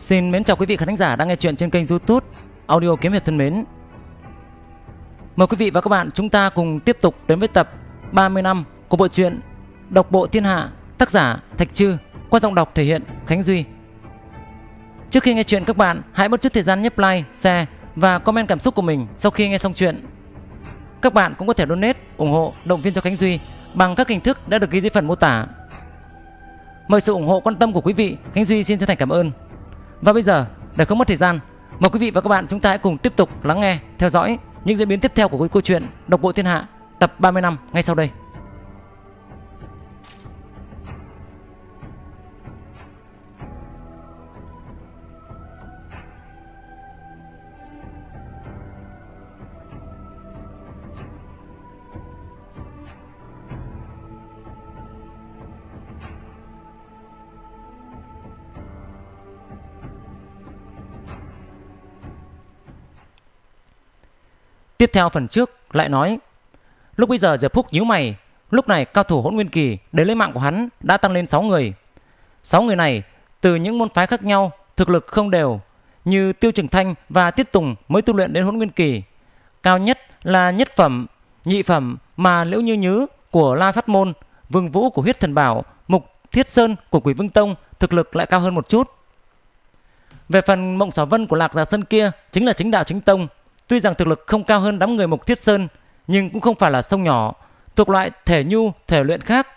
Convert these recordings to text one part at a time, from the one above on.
Xin mến chào quý vị khán giả đang nghe chuyện trên kênh youtube Audio Kiếm Hiệp thân mến Mời quý vị và các bạn chúng ta cùng tiếp tục đến với tập 30 năm của bộ truyện Độc Bộ Thiên Hạ tác giả Thạch Trư qua giọng đọc thể hiện Khánh Duy Trước khi nghe chuyện các bạn hãy bớt chút thời gian nhấp like, share và comment cảm xúc của mình sau khi nghe xong chuyện Các bạn cũng có thể donate, ủng hộ, động viên cho Khánh Duy bằng các hình thức đã được ghi dưới phần mô tả Mời sự ủng hộ quan tâm của quý vị Khánh Duy xin chân thành cảm ơn và bây giờ, để không mất thời gian, mời quý vị và các bạn chúng ta hãy cùng tiếp tục lắng nghe, theo dõi những diễn biến tiếp theo của câu chuyện Độc bộ Thiên Hạ tập 30 năm ngay sau đây. Tiếp theo phần trước lại nói Lúc bây giờ Diệp Phúc nhíu mày Lúc này cao thủ hỗn nguyên kỳ đến lấy mạng của hắn đã tăng lên 6 người 6 người này từ những môn phái khác nhau thực lực không đều Như Tiêu Trừng Thanh và Tiết Tùng mới tu luyện đến hỗn nguyên kỳ Cao nhất là nhất phẩm, nhị phẩm mà Liễu Như Nhứ của La Sắt Môn Vương Vũ của Huyết Thần Bảo Mục Thiết Sơn của Quỷ Vương Tông thực lực lại cao hơn một chút về phần mộng xảo vân của lạc giả sơn kia chính là chính đạo chính tông Tuy rằng thực lực không cao hơn đám người Mộc Thiết Sơn, nhưng cũng không phải là sông nhỏ, thuộc loại thể nhu, thể luyện khác.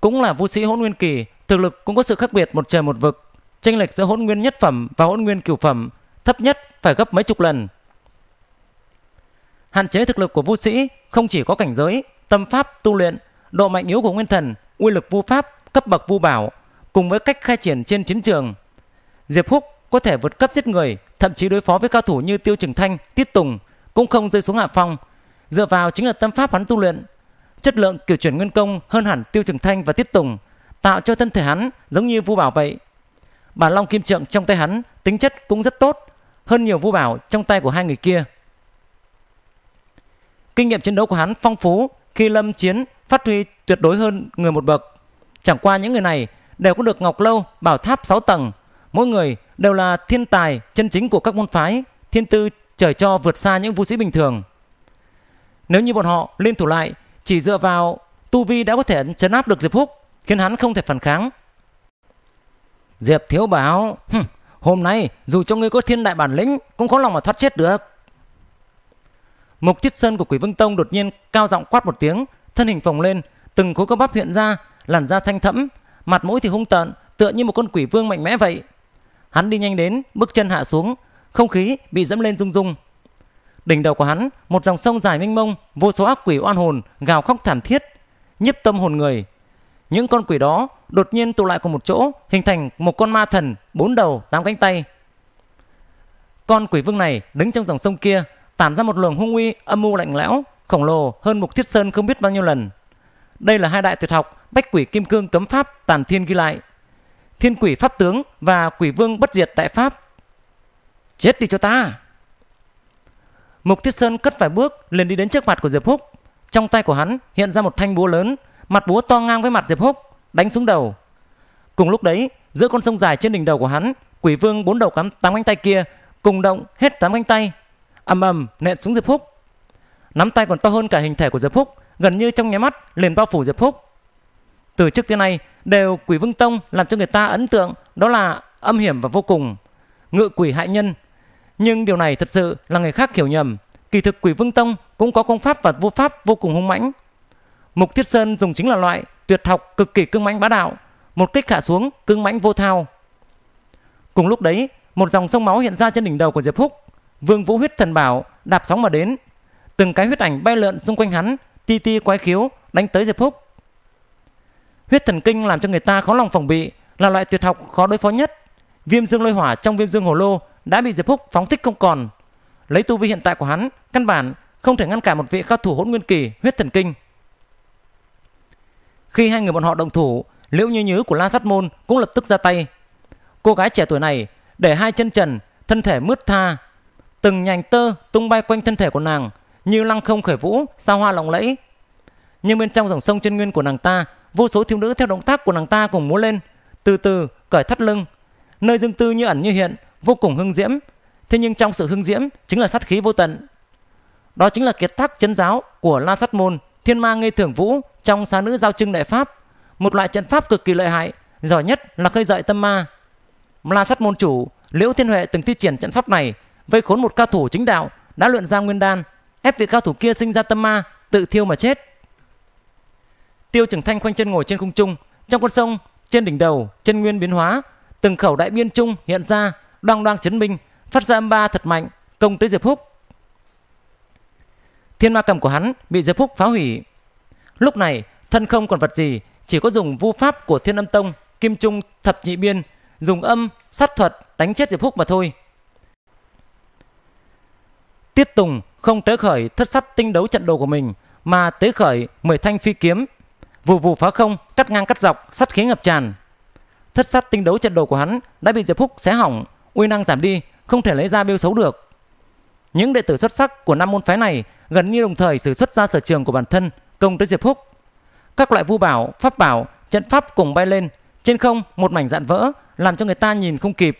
Cũng là vũ sĩ hỗn nguyên kỳ, thực lực cũng có sự khác biệt một trời một vực. Chênh lệch giữa hỗn nguyên nhất phẩm và hỗn nguyên cửu phẩm thấp nhất phải gấp mấy chục lần. Hạn chế thực lực của vũ sĩ không chỉ có cảnh giới, tâm pháp, tu luyện, độ mạnh yếu của nguyên thần, uy lực vu pháp, cấp bậc vu bảo, cùng với cách khai triển trên chiến trường. Diệp Húc có thể vượt cấp giết người, thậm chí đối phó với cao thủ như Tiêu Trừng Thanh, Tiết Tùng cũng không rơi xuống hạ phong, dựa vào chính là tâm pháp hắn tu luyện. Chất lượng kiểu chuyển nguyên công hơn hẳn Tiêu Trừng Thanh và Tiết Tùng, tạo cho thân thể hắn giống như vu bảo vậy. Bản long kim trượng trong tay hắn tính chất cũng rất tốt, hơn nhiều vu bảo trong tay của hai người kia. Kinh nghiệm chiến đấu của hắn phong phú khi lâm chiến phát huy tuyệt đối hơn người một bậc. Chẳng qua những người này đều có được Ngọc Lâu bảo tháp 6 tầng, mỗi người đều là thiên tài chân chính của các môn phái, thiên tư trời cho vượt xa những vũ sĩ bình thường. Nếu như bọn họ liên thủ lại, chỉ dựa vào tu vi đã có thể chấn áp được Diệp Húc, khiến hắn không thể phản kháng. Diệp Thiếu bảo, hôm nay dù cho ngươi có thiên đại bản lĩnh cũng khó lòng mà thoát chết được. Mục Thiết Sơn của Quỷ Vương Tông đột nhiên cao giọng quát một tiếng, thân hình phồng lên, từng khối cơ bắp hiện ra, làn da thanh thẫm, mặt mũi thì hung tợn, tựa như một con quỷ vương mạnh mẽ vậy. Hắn đi nhanh đến, bước chân hạ xuống, không khí bị dẫm lên rung rung. Đỉnh đầu của hắn, một dòng sông dài mênh mông, vô số ác quỷ oan hồn gào khóc thảm thiết, nhiếp tâm hồn người. Những con quỷ đó đột nhiên tụ lại cùng một chỗ, hình thành một con ma thần bốn đầu, tám cánh tay. Con quỷ vương này đứng trong dòng sông kia, tản ra một luồng hung uy âm mưu lạnh lẽo, khổng lồ hơn một Thiết Sơn không biết bao nhiêu lần. Đây là hai đại tuyệt học Bách Quỷ Kim Cương Cấm Pháp Tàn Thiên ghi lại thiên quỷ pháp tướng và quỷ vương bất diệt tại Pháp. Chết đi cho ta! Mục Thiết Sơn cất vài bước liền đi đến trước mặt của Diệp Húc. Trong tay của hắn hiện ra một thanh búa lớn, mặt búa to ngang với mặt Diệp Húc, đánh xuống đầu. Cùng lúc đấy, giữa con sông dài trên đỉnh đầu của hắn, quỷ vương bốn đầu cắm tám cánh tay kia cùng động hết tám cánh tay, ầm ầm nện xuống Diệp Húc. Nắm tay còn to hơn cả hình thể của Diệp Húc, gần như trong nháy mắt liền bao phủ Diệp Húc. Từ trước tới nay đều quỷ vương tông làm cho người ta ấn tượng đó là âm hiểm và vô cùng, ngự quỷ hại nhân. Nhưng điều này thật sự là người khác hiểu nhầm. Kỳ thực quỷ vương tông cũng có công pháp và vô pháp vô cùng hung mãnh. Mục Thiết Sơn dùng chính là loại tuyệt học cực kỳ cương mãnh bá đạo, một kích hạ xuống cương mãnh vô thao. Cùng lúc đấy, một dòng sông máu hiện ra trên đỉnh đầu của Diệp Húc. Vương Vũ huyết thần bảo đạp sóng mà đến, từng cái huyết ảnh bay lượn xung quanh hắn, ti ti quái khiếu đánh tới Diệp Húc. Huyết thần kinh làm cho người ta khó lòng phòng bị, là loại tuyệt học khó đối phó nhất. Viêm dương lôi hỏa trong viêm dương hồ lô đã bị Diệp Húc phóng thích không còn. Lấy tu vi hiện tại của hắn, căn bản không thể ngăn cản một vị cao thủ hỗn nguyên kỳ huyết thần kinh. Khi hai người bọn họ động thủ, Liễu Như Nhứ của La Sát Môn cũng lập tức ra tay. Cô gái trẻ tuổi này để hai chân trần, thân thể mướt tha, từng nhành tơ tung bay quanh thân thể của nàng như lăng không khởi vũ, sao hoa lộng lẫy. Nhưng bên trong dòng sông chân nguyên của nàng ta vô số thiếu nữ theo động tác của nàng ta cùng múa lên, từ từ cởi thắt lưng. Nơi dương tư như ẩn như hiện, vô cùng hưng diễm. Thế nhưng trong sự hưng diễm chính là sát khí vô tận. Đó chính là kiệt tác chân giáo của La sắt Môn, Thiên Ma Ngây Thưởng Vũ trong xá nữ giao trưng đại pháp, một loại trận pháp cực kỳ lợi hại, giỏi nhất là khơi dậy tâm ma. La sắt Môn chủ Liễu Thiên Huệ từng thi triển trận pháp này, vây khốn một cao thủ chính đạo đã luyện ra nguyên đan, ép vị cao thủ kia sinh ra tâm ma, tự thiêu mà chết. Tiêu Trường Thanh khoanh chân ngồi trên khung trung, trong con sông, trên đỉnh đầu, chân nguyên biến hóa, từng khẩu đại biên trung hiện ra, đoang đoang chấn minh, phát ra âm ba thật mạnh, công tới Diệp Phúc. Thiên ma cầm của hắn bị Diệp Phúc phá hủy. Lúc này, thân không còn vật gì, chỉ có dùng vu pháp của Thiên Âm Tông, Kim Trung thập nhị biên, dùng âm, sát thuật đánh chết Diệp Phúc mà thôi. Tiết Tùng không tới khởi thất sắt tinh đấu trận đồ của mình, mà tới khởi mười thanh phi kiếm Vù vù phá không, cắt ngang cắt dọc, sắt khí ngập tràn. Thất sát tinh đấu trận đồ của hắn đã bị Diệp Phúc xé hỏng, uy năng giảm đi, không thể lấy ra biêu xấu được. Những đệ tử xuất sắc của năm môn phái này gần như đồng thời sử xuất ra sở trường của bản thân công tới Diệp Phúc. Các loại vu bảo, pháp bảo, trận pháp cùng bay lên, trên không một mảnh dạn vỡ làm cho người ta nhìn không kịp.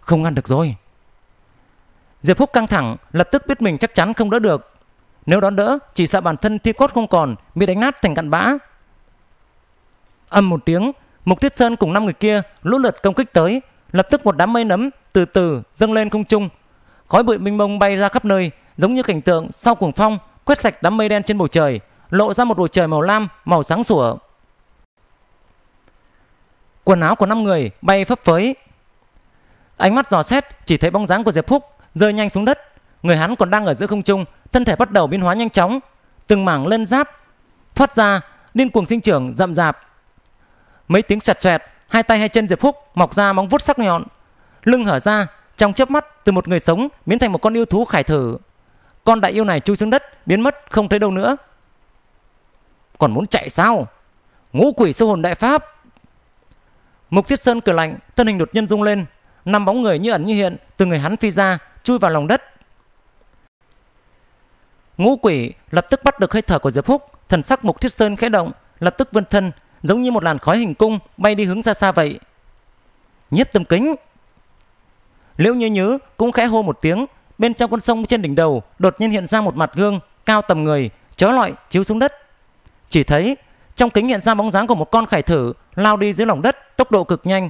Không ngăn được rồi. Diệp Phúc căng thẳng, lập tức biết mình chắc chắn không đỡ được, nếu đón đỡ, chỉ sợ bản thân thi cốt không còn, bị đánh nát thành cặn bã. Âm một tiếng, Mục Thiết Sơn cùng năm người kia lũ lượt công kích tới, lập tức một đám mây nấm từ từ dâng lên không trung. Khói bụi mênh mông bay ra khắp nơi, giống như cảnh tượng sau cuồng phong quét sạch đám mây đen trên bầu trời, lộ ra một bầu trời màu lam, màu sáng sủa. Quần áo của năm người bay phấp phới. Ánh mắt dò xét chỉ thấy bóng dáng của Diệp Phúc rơi nhanh xuống đất, Người hắn còn đang ở giữa không trung, thân thể bắt đầu biến hóa nhanh chóng, từng mảng lân giáp thoát ra, điên cuồng sinh trưởng rậm rạp. Mấy tiếng xoẹt xoẹt, hai tay hai chân Diệp Phúc mọc ra móng vuốt sắc nhọn, lưng hở ra, trong chớp mắt từ một người sống biến thành một con yêu thú khải thử. Con đại yêu này chui xuống đất, biến mất không thấy đâu nữa. Còn muốn chạy sao? Ngũ quỷ sâu hồn đại pháp. Mục Thiết Sơn cười lạnh, thân hình đột nhiên rung lên, năm bóng người như ẩn như hiện từ người hắn phi ra, chui vào lòng đất. Ngũ quỷ lập tức bắt được hơi thở của Diệp Húc, thần sắc Mục Thiết Sơn khẽ động, lập tức vươn thân, giống như một làn khói hình cung bay đi hướng xa xa vậy. Nhiếp Tâm Kính. Liễu Như Nhớ cũng khẽ hô một tiếng, bên trong con sông trên đỉnh đầu đột nhiên hiện ra một mặt gương cao tầm người, chó lọi chiếu xuống đất. Chỉ thấy trong kính hiện ra bóng dáng của một con khải thử lao đi dưới lòng đất tốc độ cực nhanh.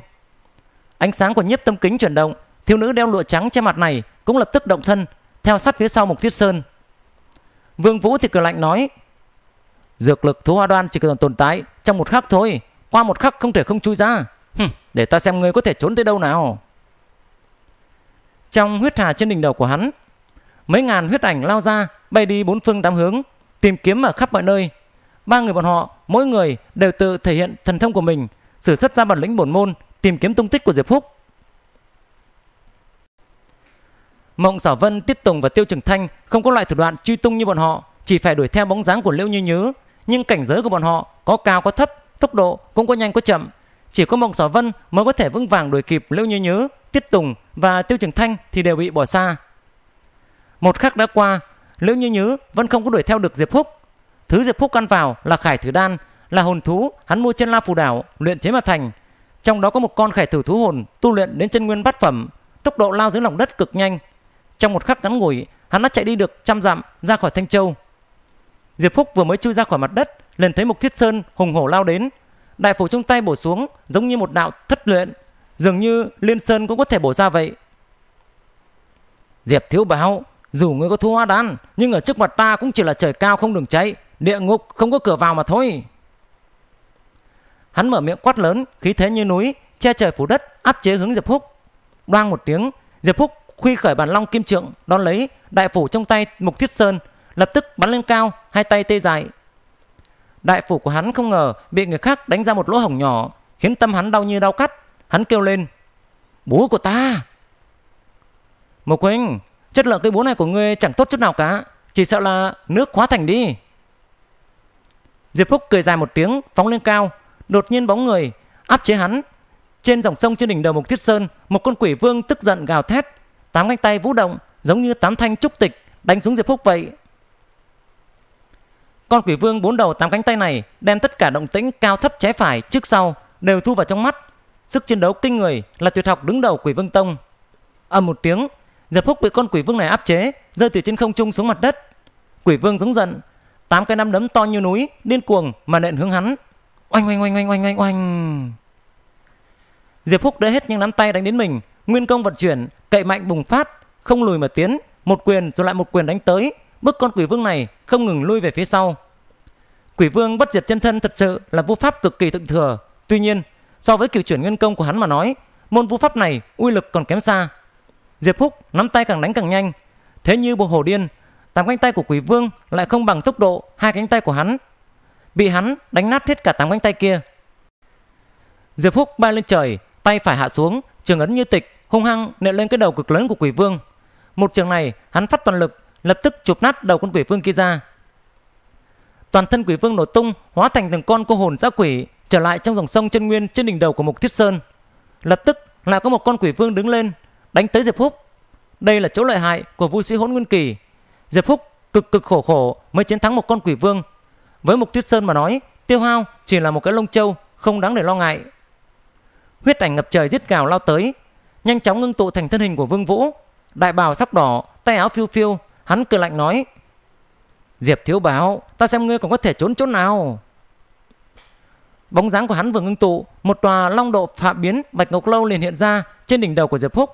Ánh sáng của Nhiếp Tâm Kính chuyển động, thiếu nữ đeo lụa trắng trên mặt này cũng lập tức động thân, theo sát phía sau Mục Thiết Sơn. Vương Vũ thì cười lạnh nói Dược lực thú hoa đoan chỉ cần tồn tại Trong một khắc thôi Qua một khắc không thể không chui ra Hừm, Để ta xem ngươi có thể trốn tới đâu nào Trong huyết hà trên đỉnh đầu của hắn Mấy ngàn huyết ảnh lao ra Bay đi bốn phương tám hướng Tìm kiếm ở khắp mọi nơi Ba người bọn họ Mỗi người đều tự thể hiện thần thông của mình Sử xuất ra bản lĩnh bổn môn Tìm kiếm tung tích của Diệp Phúc Mộng Sở Vân, Tiết Tùng và Tiêu Trừng Thanh không có loại thủ đoạn truy tung như bọn họ, chỉ phải đuổi theo bóng dáng của Liễu Như Nhớ. nhưng cảnh giới của bọn họ có cao có thấp, tốc độ cũng có nhanh có chậm, chỉ có Mộng Sở Vân mới có thể vững vàng đuổi kịp Liễu Như Nhớ, Tiết Tùng và Tiêu Trừng Thanh thì đều bị bỏ xa. Một khắc đã qua, Liễu Như Nhớ vẫn không có đuổi theo được Diệp Húc. Thứ Diệp Húc ăn vào là khải thử đan, là hồn thú hắn mua trên La Phù Đảo luyện chế mà thành. Trong đó có một con khải thử thú hồn tu luyện đến chân nguyên bát phẩm, tốc độ lao dưới lòng đất cực nhanh, trong một khắc ngắn ngủi, hắn đã chạy đi được trăm dặm ra khỏi Thanh Châu. Diệp Phúc vừa mới chui ra khỏi mặt đất, liền thấy Mục Thiết Sơn hùng hổ lao đến. Đại phủ trong tay bổ xuống giống như một đạo thất luyện, dường như Liên Sơn cũng có thể bổ ra vậy. Diệp Thiếu Báo, dù ngươi có thu hoa đan, nhưng ở trước mặt ta cũng chỉ là trời cao không đường cháy, địa ngục không có cửa vào mà thôi. Hắn mở miệng quát lớn, khí thế như núi, che trời phủ đất, áp chế hướng Diệp Phúc. Đoang một tiếng, Diệp Phúc khuy khởi bản long kim trượng đón lấy đại phủ trong tay mục thiết sơn lập tức bắn lên cao hai tay tê dại đại phủ của hắn không ngờ bị người khác đánh ra một lỗ hổng nhỏ khiến tâm hắn đau như đau cắt hắn kêu lên búa của ta mục huynh chất lượng cây búa này của ngươi chẳng tốt chút nào cả chỉ sợ là nước hóa thành đi diệp phúc cười dài một tiếng phóng lên cao đột nhiên bóng người áp chế hắn trên dòng sông trên đỉnh đầu mục thiết sơn một con quỷ vương tức giận gào thét tám cánh tay vũ động giống như tám thanh trúc tịch đánh xuống Diệp Phúc vậy. Con quỷ vương bốn đầu tám cánh tay này đem tất cả động tĩnh cao thấp trái phải trước sau đều thu vào trong mắt. Sức chiến đấu kinh người là tuyệt học đứng đầu quỷ vương tông. ầm một tiếng, Diệp Phúc bị con quỷ vương này áp chế, rơi từ trên không trung xuống mặt đất. Quỷ vương giống giận, tám cái nắm đấm to như núi, điên cuồng mà nện hướng hắn. Oanh oanh oanh oanh oanh oanh oanh. Diệp Phúc đỡ hết những nắm tay đánh đến mình, Nguyên công vận chuyển, cậy mạnh bùng phát, không lùi mà tiến, một quyền rồi lại một quyền đánh tới, bức con quỷ vương này không ngừng lui về phía sau. Quỷ vương bất diệt chân thân thật sự là vũ pháp cực kỳ thượng thừa, tuy nhiên, so với kiểu chuyển nguyên công của hắn mà nói, môn vũ pháp này uy lực còn kém xa. Diệp Húc nắm tay càng đánh càng nhanh, thế như bộ hồ điên, tám cánh tay của quỷ vương lại không bằng tốc độ hai cánh tay của hắn. Bị hắn đánh nát hết cả tám cánh tay kia. Diệp Húc bay lên trời, tay phải hạ xuống, Trường ấn như tịch hung hăng nện lên cái đầu cực lớn của quỷ vương. Một trường này hắn phát toàn lực lập tức chụp nát đầu con quỷ vương kia ra. Toàn thân quỷ vương nổ tung hóa thành từng con cô hồn dã quỷ trở lại trong dòng sông chân nguyên trên đỉnh đầu của mục thiết sơn. Lập tức lại có một con quỷ vương đứng lên đánh tới Diệp phúc Đây là chỗ lợi hại của vũ sĩ hỗn nguyên kỳ. Diệp phúc cực cực khổ khổ mới chiến thắng một con quỷ vương. Với mục thiết sơn mà nói tiêu hao chỉ là một cái lông châu không đáng để lo ngại huyết ảnh ngập trời giết gào lao tới, nhanh chóng ngưng tụ thành thân hình của Vương Vũ. Đại bào sắc đỏ, tay áo phiêu phiêu, hắn cười lạnh nói: "Diệp thiếu báo, ta xem ngươi còn có thể trốn chỗ nào." Bóng dáng của hắn vừa ngưng tụ, một tòa long độ phạ biến bạch ngọc lâu liền hiện ra trên đỉnh đầu của Diệp Húc.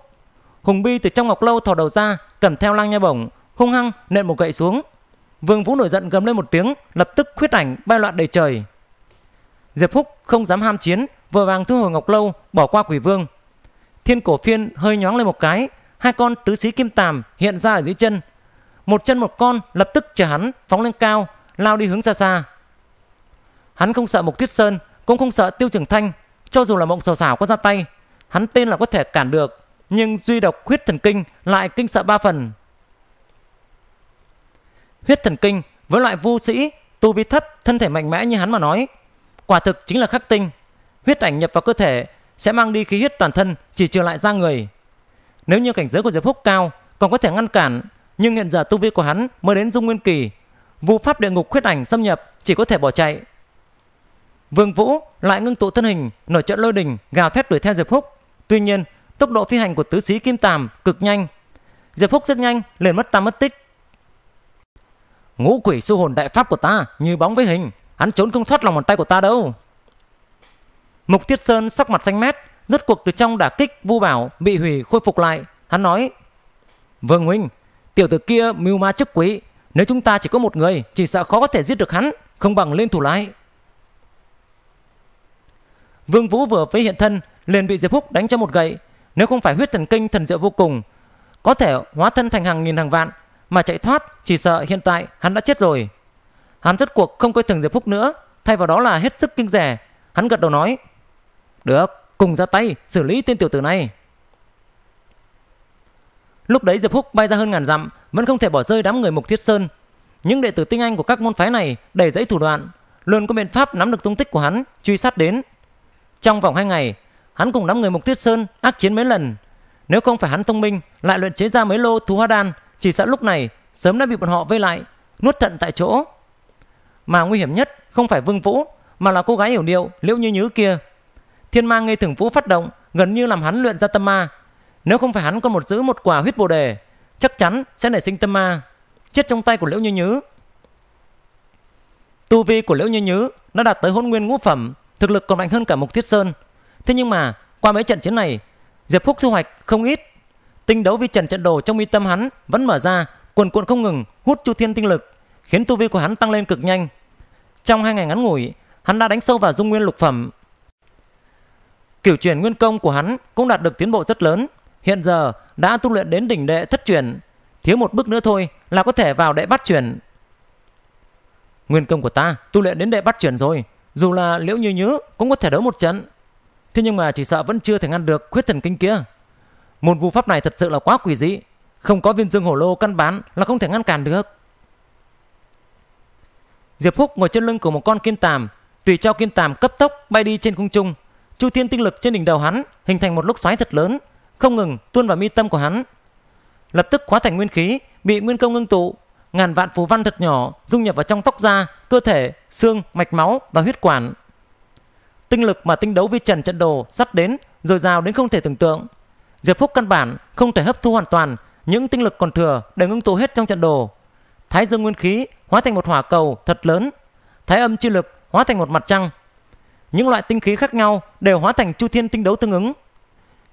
Hùng Bi từ trong ngọc lâu thò đầu ra, cầm theo lang nha bổng, hung hăng nện một gậy xuống. Vương Vũ nổi giận gầm lên một tiếng, lập tức khuyết ảnh bay loạn đầy trời. Diệp Húc không dám ham chiến, vội vàng thu hồi Ngọc Lâu, bỏ qua Quỷ Vương. Thiên Cổ Phiên hơi nhoáng lên một cái, hai con tứ xí kim tàm hiện ra ở dưới chân. Một chân một con lập tức chở hắn phóng lên cao, lao đi hướng xa xa. Hắn không sợ Mục thiết Sơn, cũng không sợ Tiêu Trường Thanh, cho dù là Mộng Sầu Sảo có ra tay, hắn tên là có thể cản được, nhưng duy độc huyết thần kinh lại kinh sợ ba phần. Huyết thần kinh với loại vu sĩ, tu vi thấp, thân thể mạnh mẽ như hắn mà nói, quả thực chính là khắc tinh huyết ảnh nhập vào cơ thể sẽ mang đi khí huyết toàn thân chỉ trừ lại ra người. Nếu như cảnh giới của Diệp Húc cao còn có thể ngăn cản nhưng hiện giờ tu vi của hắn mới đến dung nguyên kỳ. Vụ pháp địa ngục huyết ảnh xâm nhập chỉ có thể bỏ chạy. Vương Vũ lại ngưng tụ thân hình nổi trận lôi đình gào thét đuổi theo Diệp Húc. Tuy nhiên tốc độ phi hành của tứ sĩ Kim Tàm cực nhanh. Diệp Húc rất nhanh liền mất tam mất tích. Ngũ quỷ siêu hồn đại pháp của ta như bóng với hình. Hắn trốn không thoát lòng bàn tay của ta đâu. Mục Thiết Sơn sắc mặt xanh mét, rốt cuộc từ trong đả kích Vu Bảo bị hủy khôi phục lại, hắn nói: "Vương huynh, tiểu tử kia mưu ma chức quý, nếu chúng ta chỉ có một người, chỉ sợ khó có thể giết được hắn, không bằng lên thủ lại." Vương Vũ vừa với hiện thân, liền bị Diệp Húc đánh cho một gậy, nếu không phải huyết thần kinh thần diệu vô cùng, có thể hóa thân thành hàng nghìn hàng vạn, mà chạy thoát, chỉ sợ hiện tại hắn đã chết rồi. Hắn rốt cuộc không coi thường Diệp Húc nữa, thay vào đó là hết sức kinh rẻ, hắn gật đầu nói: được, cùng ra tay, xử lý tên tiểu tử này. Lúc đấy Diệp Húc bay ra hơn ngàn dặm, vẫn không thể bỏ rơi đám người Mục Thiết Sơn. Những đệ tử tinh anh của các môn phái này đầy dẫy thủ đoạn, luôn có biện pháp nắm được tung tích của hắn, truy sát đến. Trong vòng 2 ngày, hắn cùng đám người Mục Thiết Sơn ác chiến mấy lần. Nếu không phải hắn thông minh, lại luyện chế ra mấy lô thú hoa đan, chỉ sợ lúc này sớm đã bị bọn họ vây lại, nuốt thận tại chỗ. Mà nguy hiểm nhất không phải Vương Vũ, mà là cô gái hiểu điệu Liễu Như Như kia thiên ma ngây thường vũ phát động gần như làm hắn luyện ra tâm ma nếu không phải hắn có một giữ một quả huyết bồ đề chắc chắn sẽ nảy sinh tâm ma chết trong tay của liễu như nhứ tu vi của liễu như nhứ đã đạt tới hôn nguyên ngũ phẩm thực lực còn mạnh hơn cả mục thiết sơn thế nhưng mà qua mấy trận chiến này diệp phúc thu hoạch không ít tinh đấu vi trần trận đồ trong mi tâm hắn vẫn mở ra cuồn cuộn không ngừng hút chu thiên tinh lực khiến tu vi của hắn tăng lên cực nhanh trong hai ngày ngắn ngủi hắn đã đánh sâu vào dung nguyên lục phẩm Kiểu chuyển nguyên công của hắn cũng đạt được tiến bộ rất lớn, hiện giờ đã tu luyện đến đỉnh đệ thất chuyển, thiếu một bước nữa thôi là có thể vào đệ bắt chuyển. Nguyên công của ta tu luyện đến đệ bắt chuyển rồi, dù là liễu như nhứ cũng có thể đấu một trận. Thế nhưng mà chỉ sợ vẫn chưa thể ngăn được khuyết thần kinh kia. Môn vu pháp này thật sự là quá quỷ dị, không có viên dương hổ lô căn bản là không thể ngăn cản được. Diệp húc ngồi trên lưng của một con kim tàm, tùy cho kim tàm cấp tốc bay đi trên không trung, Chu thiên tinh lực trên đỉnh đầu hắn hình thành một lốc xoáy thật lớn, không ngừng tuôn vào mi tâm của hắn. Lập tức hóa thành nguyên khí, bị nguyên công ngưng tụ, ngàn vạn phù văn thật nhỏ dung nhập vào trong tóc da, cơ thể, xương, mạch máu và huyết quản. Tinh lực mà tinh đấu vi trần trận đồ sắp đến, rồi dào đến không thể tưởng tượng. Diệp Phúc căn bản không thể hấp thu hoàn toàn những tinh lực còn thừa để ngưng tụ hết trong trận đồ. Thái dương nguyên khí hóa thành một hỏa cầu thật lớn, thái âm chi lực hóa thành một mặt trăng những loại tinh khí khác nhau đều hóa thành chu thiên tinh đấu tương ứng.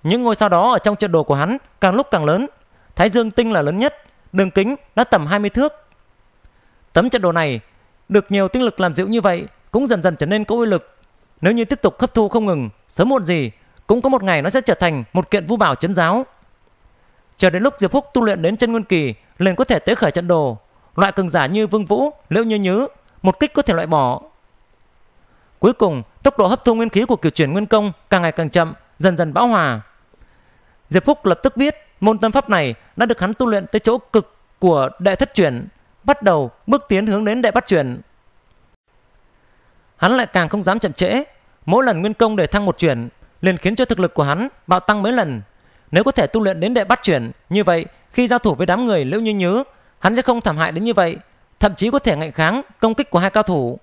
Những ngôi sao đó ở trong trận đồ của hắn càng lúc càng lớn, Thái Dương tinh là lớn nhất, đường kính đã tầm 20 thước. Tấm trận đồ này được nhiều tinh lực làm dịu như vậy cũng dần dần trở nên có uy lực. Nếu như tiếp tục hấp thu không ngừng, sớm muộn gì cũng có một ngày nó sẽ trở thành một kiện vũ bảo chấn giáo. Chờ đến lúc Diệp Phúc tu luyện đến chân nguyên kỳ, liền có thể tế khởi trận đồ. Loại cường giả như Vương Vũ, Liễu Như Nhứ, một kích có thể loại bỏ Cuối cùng, tốc độ hấp thu nguyên khí của kiểu chuyển nguyên công càng ngày càng chậm, dần dần bão hòa. Diệp Phúc lập tức biết môn tâm pháp này đã được hắn tu luyện tới chỗ cực của đệ thất chuyển, bắt đầu bước tiến hướng đến đệ bát chuyển. Hắn lại càng không dám chậm trễ, mỗi lần nguyên công để thăng một chuyển liền khiến cho thực lực của hắn bạo tăng mấy lần. Nếu có thể tu luyện đến đệ bát chuyển như vậy, khi giao thủ với đám người Liễu Như nhớ, hắn sẽ không thảm hại đến như vậy, thậm chí có thể ngạnh kháng công kích của hai cao thủ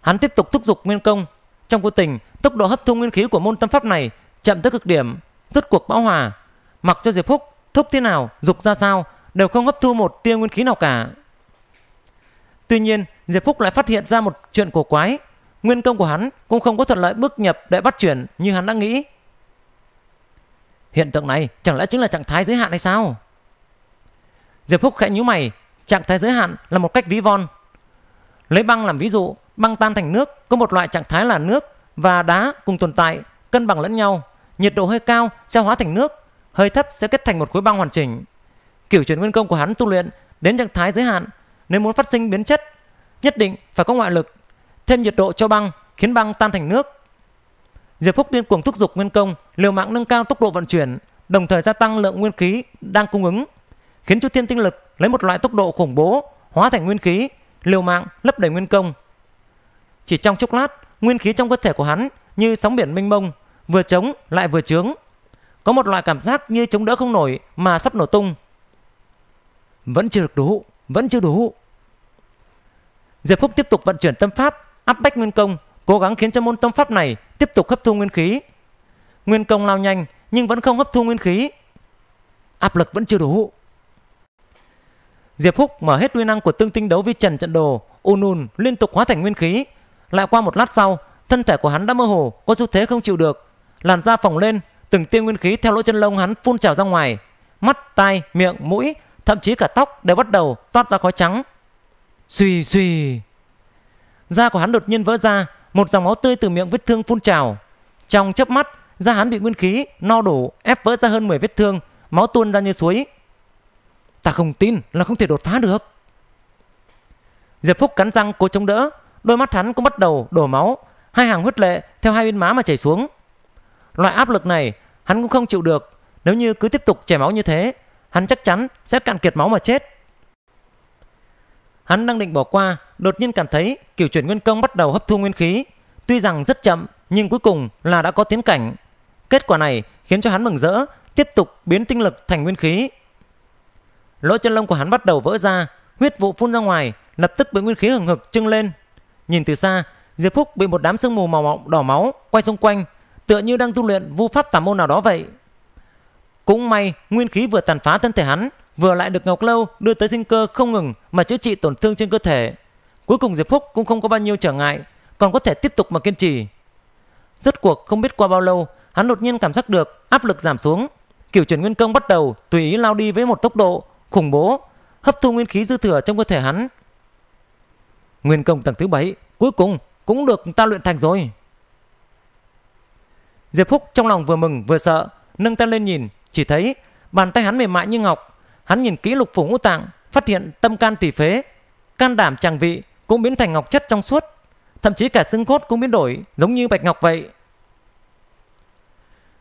hắn tiếp tục thúc giục nguyên công. Trong vô tình, tốc độ hấp thu nguyên khí của môn tâm pháp này chậm tới cực điểm, rốt cuộc bão hòa. Mặc cho Diệp Phúc thúc thế nào, dục ra sao, đều không hấp thu một tia nguyên khí nào cả. Tuy nhiên, Diệp Phúc lại phát hiện ra một chuyện cổ quái. Nguyên công của hắn cũng không có thuận lợi bước nhập để bắt chuyển như hắn đã nghĩ. Hiện tượng này chẳng lẽ chính là trạng thái giới hạn hay sao? Diệp Phúc khẽ nhíu mày, trạng thái giới hạn là một cách ví von. Lấy băng làm ví dụ, Băng tan thành nước có một loại trạng thái là nước và đá cùng tồn tại, cân bằng lẫn nhau. Nhiệt độ hơi cao sẽ hóa thành nước, hơi thấp sẽ kết thành một khối băng hoàn chỉnh. Kiểu chuyển nguyên công của hắn tu luyện đến trạng thái giới hạn, nếu muốn phát sinh biến chất, nhất định phải có ngoại lực, thêm nhiệt độ cho băng khiến băng tan thành nước. Diệp Phúc điên cuồng thúc giục nguyên công, liều mạng nâng cao tốc độ vận chuyển, đồng thời gia tăng lượng nguyên khí đang cung ứng, khiến cho Thiên tinh lực lấy một loại tốc độ khủng bố hóa thành nguyên khí, liều mạng lấp đầy nguyên công. Chỉ trong chốc lát, nguyên khí trong cơ thể của hắn như sóng biển mênh mông, vừa chống lại vừa trướng. Có một loại cảm giác như chống đỡ không nổi mà sắp nổ tung. Vẫn chưa được đủ, vẫn chưa đủ. Diệp Phúc tiếp tục vận chuyển tâm pháp, áp bách nguyên công, cố gắng khiến cho môn tâm pháp này tiếp tục hấp thu nguyên khí. Nguyên công lao nhanh nhưng vẫn không hấp thu nguyên khí. Áp lực vẫn chưa đủ. Diệp Phúc mở hết nguyên năng của tương tinh đấu vi trần trận đồ, ùn ùn liên tục hóa thành nguyên khí, lại qua một lát sau, thân thể của hắn đã mơ hồ, có xu thế không chịu được. Làn da phồng lên, từng tia nguyên khí theo lỗ chân lông hắn phun trào ra ngoài. Mắt, tai, miệng, mũi, thậm chí cả tóc đều bắt đầu toát ra khói trắng. Xùy xùy. Da của hắn đột nhiên vỡ ra, một dòng máu tươi từ miệng vết thương phun trào. Trong chớp mắt, da hắn bị nguyên khí no đủ ép vỡ ra hơn 10 vết thương, máu tuôn ra như suối. Ta không tin là không thể đột phá được. Diệp Phúc cắn răng cố chống đỡ, Đôi mắt hắn cũng bắt đầu đổ máu, hai hàng huyết lệ theo hai bên má mà chảy xuống. Loại áp lực này hắn cũng không chịu được, nếu như cứ tiếp tục chảy máu như thế, hắn chắc chắn sẽ cạn kiệt máu mà chết. Hắn đang định bỏ qua, đột nhiên cảm thấy kiểu chuyển nguyên công bắt đầu hấp thu nguyên khí. Tuy rằng rất chậm, nhưng cuối cùng là đã có tiến cảnh. Kết quả này khiến cho hắn mừng rỡ, tiếp tục biến tinh lực thành nguyên khí. Lỗ chân lông của hắn bắt đầu vỡ ra, huyết vụ phun ra ngoài, lập tức bị nguyên khí hừng hực trưng lên, Nhìn từ xa, Diệp Phúc bị một đám sương mù màu đỏ máu quay xung quanh, tựa như đang tu luyện vu pháp tà môn nào đó vậy. Cũng may, nguyên khí vừa tàn phá thân thể hắn, vừa lại được Ngọc Lâu đưa tới sinh cơ không ngừng mà chữa trị tổn thương trên cơ thể. Cuối cùng Diệp Phúc cũng không có bao nhiêu trở ngại, còn có thể tiếp tục mà kiên trì. Rốt cuộc không biết qua bao lâu, hắn đột nhiên cảm giác được áp lực giảm xuống. Kiểu chuyển nguyên công bắt đầu tùy ý lao đi với một tốc độ khủng bố, hấp thu nguyên khí dư thừa trong cơ thể hắn Nguyên công tầng thứ 7 cuối cùng cũng được ta luyện thành rồi. Diệp Phúc trong lòng vừa mừng vừa sợ, nâng tay lên nhìn, chỉ thấy bàn tay hắn mềm mại như ngọc. Hắn nhìn kỹ lục phủ ngũ tạng, phát hiện tâm can tỷ phế, can đảm tràng vị cũng biến thành ngọc chất trong suốt, thậm chí cả xương cốt cũng biến đổi giống như bạch ngọc vậy.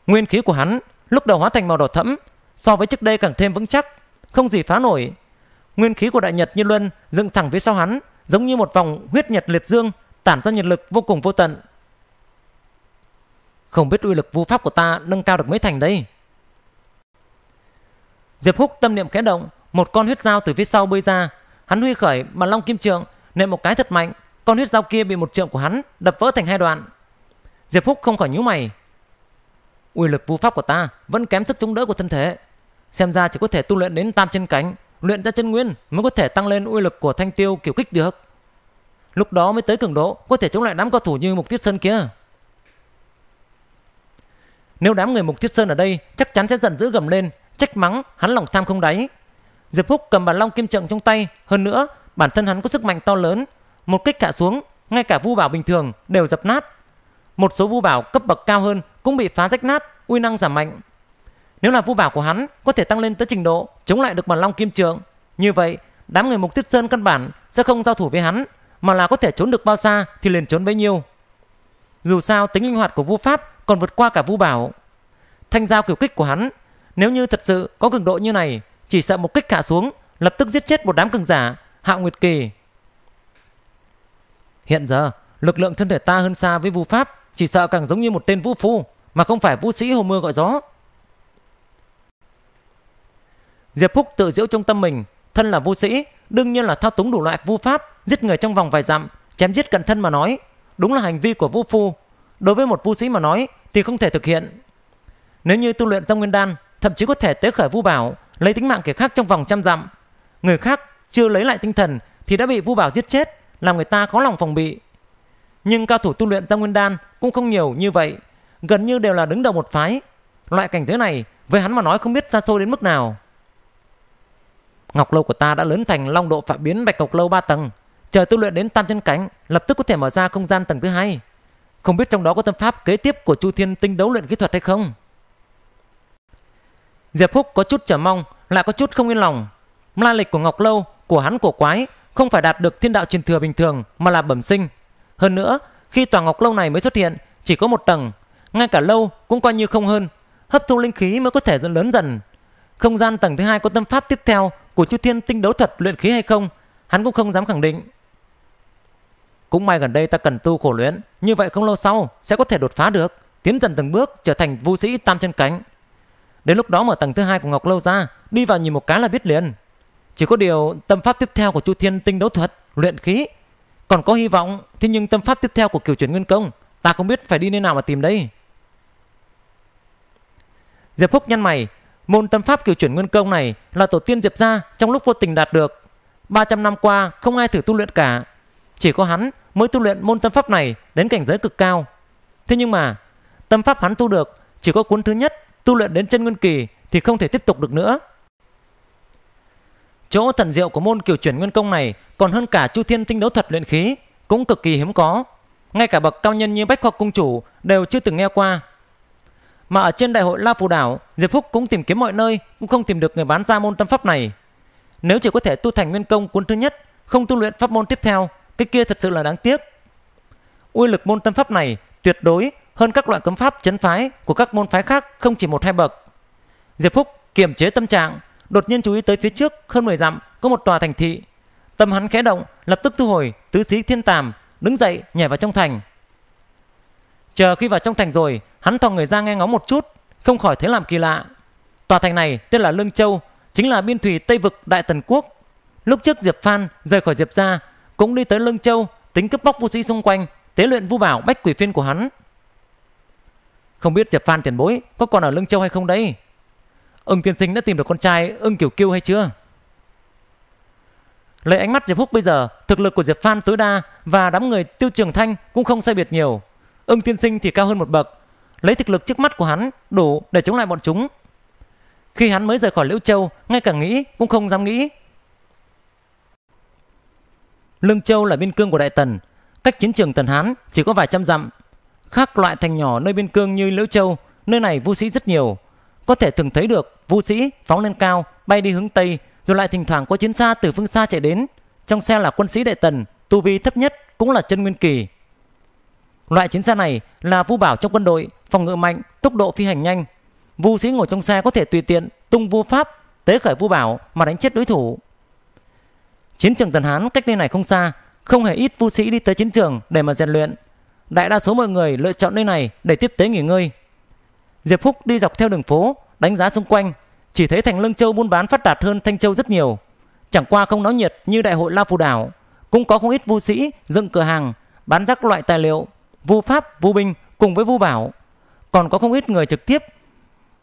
Nguyên khí của hắn lúc đầu hóa thành màu đỏ thẫm, so với trước đây càng thêm vững chắc, không gì phá nổi. Nguyên khí của đại nhật như luân dựng thẳng phía sau hắn, giống như một vòng huyết nhật liệt dương tản ra nhiệt lực vô cùng vô tận. Không biết uy lực vu pháp của ta nâng cao được mấy thành đây. Diệp Húc tâm niệm khẽ động, một con huyết dao từ phía sau bơi ra, hắn huy khởi bàn long kim trượng, nện một cái thật mạnh, con huyết dao kia bị một trượng của hắn đập vỡ thành hai đoạn. Diệp Húc không khỏi nhíu mày. Uy lực vu pháp của ta vẫn kém sức chống đỡ của thân thể, xem ra chỉ có thể tu luyện đến tam chân cánh luyện ra chân nguyên mới có thể tăng lên uy lực của thanh tiêu kiểu kích được. Lúc đó mới tới cường độ, có thể chống lại đám cao thủ như Mục Tiết Sơn kia. Nếu đám người Mục Tiết Sơn ở đây, chắc chắn sẽ giận dữ gầm lên, trách mắng, hắn lòng tham không đáy. Diệp Phúc cầm bàn long kim trận trong tay, hơn nữa, bản thân hắn có sức mạnh to lớn, một kích hạ xuống, ngay cả vu bảo bình thường đều dập nát. Một số vu bảo cấp bậc cao hơn cũng bị phá rách nát, uy năng giảm mạnh. Nếu là vũ bảo của hắn có thể tăng lên tới trình độ chống lại được bản long kim trường, như vậy đám người mục tiết sơn căn bản sẽ không giao thủ với hắn, mà là có thể trốn được bao xa thì liền trốn bấy nhiêu. Dù sao tính linh hoạt của vũ pháp còn vượt qua cả vũ bảo. Thanh giao kiểu kích của hắn, nếu như thật sự có cường độ như này, chỉ sợ một kích hạ xuống, lập tức giết chết một đám cường giả, hạo nguyệt kỳ. Hiện giờ, lực lượng thân thể ta hơn xa với vũ pháp, chỉ sợ càng giống như một tên vũ phu, mà không phải vũ sĩ hồ mưa gọi gió. Diệp Phúc tự giễu trong tâm mình, thân là vô sĩ, đương nhiên là thao túng đủ loại vu pháp, giết người trong vòng vài dặm, chém giết cận thân mà nói, đúng là hành vi của vu phu. Đối với một vu sĩ mà nói thì không thể thực hiện. Nếu như tu luyện ra Nguyên Đan, thậm chí có thể tế khởi vu bảo, lấy tính mạng kẻ khác trong vòng trăm dặm. Người khác chưa lấy lại tinh thần thì đã bị vu bảo giết chết, làm người ta khó lòng phòng bị. Nhưng cao thủ tu luyện ra Nguyên Đan cũng không nhiều như vậy, gần như đều là đứng đầu một phái. Loại cảnh giới này với hắn mà nói không biết xa xôi đến mức nào. Ngọc lâu của ta đã lớn thành long độ phạm biến bạch cọc lâu 3 tầng. Chờ tu luyện đến tam chân cánh, lập tức có thể mở ra không gian tầng thứ hai. Không biết trong đó có tâm pháp kế tiếp của Chu Thiên tinh đấu luyện kỹ thuật hay không? Diệp Húc có chút chờ mong, lại có chút không yên lòng. La lịch của Ngọc Lâu, của hắn cổ quái, không phải đạt được thiên đạo truyền thừa bình thường mà là bẩm sinh. Hơn nữa, khi tòa Ngọc Lâu này mới xuất hiện, chỉ có một tầng, ngay cả lâu cũng coi như không hơn. Hấp thu linh khí mới có thể dần lớn dần. Không gian tầng thứ hai có tâm pháp tiếp theo của Chu thiên tinh đấu thuật luyện khí hay không hắn cũng không dám khẳng định cũng may gần đây ta cần tu khổ luyện như vậy không lâu sau sẽ có thể đột phá được tiến dần từng bước trở thành vũ sĩ tam chân cánh đến lúc đó mở tầng thứ hai của ngọc lâu ra đi vào nhìn một cái là biết liền chỉ có điều tâm pháp tiếp theo của chu thiên tinh đấu thuật luyện khí còn có hy vọng thế nhưng tâm pháp tiếp theo của kiểu chuyển nguyên công ta không biết phải đi nơi nào mà tìm đây diệp phúc nhăn mày Môn tâm pháp kiểu chuyển nguyên công này là tổ tiên Diệp gia trong lúc vô tình đạt được. 300 năm qua không ai thử tu luyện cả. Chỉ có hắn mới tu luyện môn tâm pháp này đến cảnh giới cực cao. Thế nhưng mà, tâm pháp hắn tu được chỉ có cuốn thứ nhất tu luyện đến chân nguyên kỳ thì không thể tiếp tục được nữa. Chỗ thần diệu của môn kiểu chuyển nguyên công này còn hơn cả chu thiên tinh đấu thuật luyện khí, cũng cực kỳ hiếm có. Ngay cả bậc cao nhân như Bách Khoa Cung Chủ đều chưa từng nghe qua mà ở trên đại hội La Phù Đảo, Diệp Phúc cũng tìm kiếm mọi nơi cũng không tìm được người bán ra môn tâm pháp này. Nếu chỉ có thể tu thành nguyên công cuốn thứ nhất, không tu luyện pháp môn tiếp theo, cái kia thật sự là đáng tiếc. Uy lực môn tâm pháp này tuyệt đối hơn các loại cấm pháp chấn phái của các môn phái khác không chỉ một hai bậc. Diệp Phúc kiềm chế tâm trạng, đột nhiên chú ý tới phía trước hơn 10 dặm có một tòa thành thị. Tâm hắn khẽ động, lập tức thu hồi tứ xí thiên tàm, đứng dậy nhảy vào trong thành. Chờ khi vào trong thành rồi, Hắn thò người ra nghe ngóng một chút, không khỏi thấy làm kỳ lạ. Tòa thành này tên là Lương Châu, chính là biên thủy Tây vực Đại Tần Quốc. Lúc trước Diệp Phan rời khỏi Diệp gia, cũng đi tới Lương Châu, tính cướp bóc vũ sĩ xung quanh, tế luyện vu bảo bách quỷ phiên của hắn. Không biết Diệp Phan tiền bối có còn ở Lương Châu hay không đấy? Ưng tiên sinh đã tìm được con trai Ưng kiểu Kiêu hay chưa? Lấy ánh mắt Diệp Húc bây giờ, thực lực của Diệp Phan tối đa và đám người Tiêu Trường Thanh cũng không sai biệt nhiều. Ưng tiên sinh thì cao hơn một bậc, lấy thực lực trước mắt của hắn đủ để chống lại bọn chúng. Khi hắn mới rời khỏi Liễu Châu, ngay cả nghĩ cũng không dám nghĩ. Lương Châu là biên cương của Đại Tần, cách chiến trường Tần Hán chỉ có vài trăm dặm. Khác loại thành nhỏ nơi biên cương như Liễu Châu, nơi này vu sĩ rất nhiều. Có thể thường thấy được vu sĩ phóng lên cao, bay đi hướng Tây, rồi lại thỉnh thoảng có chiến xa từ phương xa chạy đến. Trong xe là quân sĩ Đại Tần, tu vi thấp nhất cũng là chân nguyên kỳ. Loại chiến xe này là vũ bảo trong quân đội, phòng ngự mạnh, tốc độ phi hành nhanh. Vũ sĩ ngồi trong xe có thể tùy tiện tung vô pháp, tế khởi vũ bảo mà đánh chết đối thủ. Chiến trường Tần Hán cách nơi này không xa, không hề ít vũ sĩ đi tới chiến trường để mà rèn luyện. Đại đa số mọi người lựa chọn nơi này để tiếp tế nghỉ ngơi. Diệp Phúc đi dọc theo đường phố, đánh giá xung quanh, chỉ thấy thành Lương Châu buôn bán phát đạt hơn Thanh Châu rất nhiều. Chẳng qua không náo nhiệt như đại hội La Phù Đảo, cũng có không ít vũ sĩ dựng cửa hàng, bán các loại tài liệu Vu Pháp, Vu Binh cùng với Vu Bảo. Còn có không ít người trực tiếp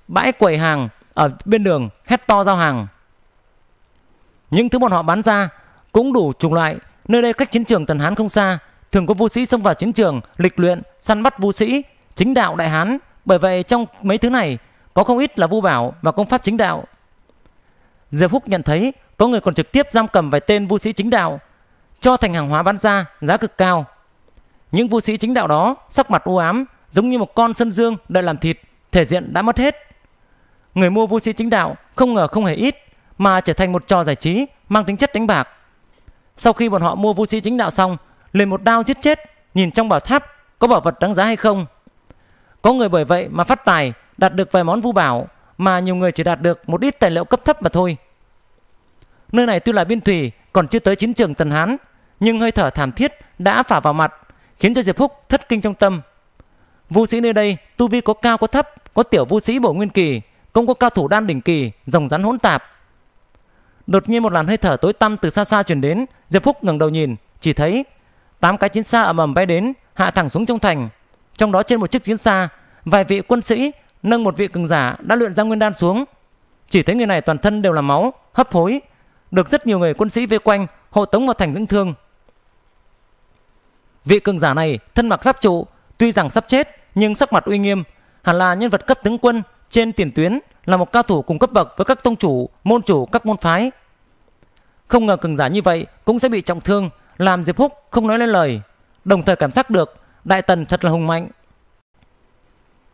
bãi quầy hàng ở bên đường hét to giao hàng. Những thứ bọn họ bán ra cũng đủ chủng loại, nơi đây cách chiến trường Tần Hán không xa, thường có vu sĩ xông vào chiến trường lịch luyện, săn bắt vu sĩ, chính đạo đại hán, bởi vậy trong mấy thứ này có không ít là vu bảo và công pháp chính đạo. Diệp Húc nhận thấy có người còn trực tiếp giam cầm vài tên vu sĩ chính đạo, cho thành hàng hóa bán ra giá cực cao. Những vũ sĩ chính đạo đó sắc mặt u ám giống như một con sân dương đợi làm thịt, thể diện đã mất hết. Người mua vũ sĩ chính đạo không ngờ không hề ít mà trở thành một trò giải trí mang tính chất đánh bạc. Sau khi bọn họ mua vũ sĩ chính đạo xong, liền một đao giết chết, nhìn trong bảo tháp có bảo vật đáng giá hay không. Có người bởi vậy mà phát tài, đạt được vài món vũ bảo mà nhiều người chỉ đạt được một ít tài liệu cấp thấp mà thôi. Nơi này tuy là biên thủy còn chưa tới chiến trường Tần Hán, nhưng hơi thở thảm thiết đã phả vào mặt khiến cho Diệp phúc thất kinh trong tâm. Vũ sĩ nơi đây tu vi có cao có thấp, có tiểu vũ sĩ bổ nguyên kỳ, cũng có cao thủ đan đỉnh kỳ, rồng rắn hỗn tạp. Đột nhiên một làn hơi thở tối tăm từ xa xa truyền đến, Diệp phúc ngẩng đầu nhìn, chỉ thấy tám cái chiến xa ầm ầm bay đến, hạ thẳng xuống trong thành. Trong đó trên một chiếc chiến xa, vài vị quân sĩ nâng một vị cường giả đã luyện ra nguyên đan xuống. Chỉ thấy người này toàn thân đều là máu, hấp hối, được rất nhiều người quân sĩ vây quanh, hộ tống vào thành dưỡng thương. Vị cường giả này thân mặc giáp trụ, tuy rằng sắp chết nhưng sắc mặt uy nghiêm, hẳn là nhân vật cấp tướng quân trên tiền tuyến là một cao thủ cùng cấp bậc với các tông chủ, môn chủ các môn phái. Không ngờ cường giả như vậy cũng sẽ bị trọng thương, làm Diệp Húc không nói lên lời, đồng thời cảm giác được Đại Tần thật là hùng mạnh.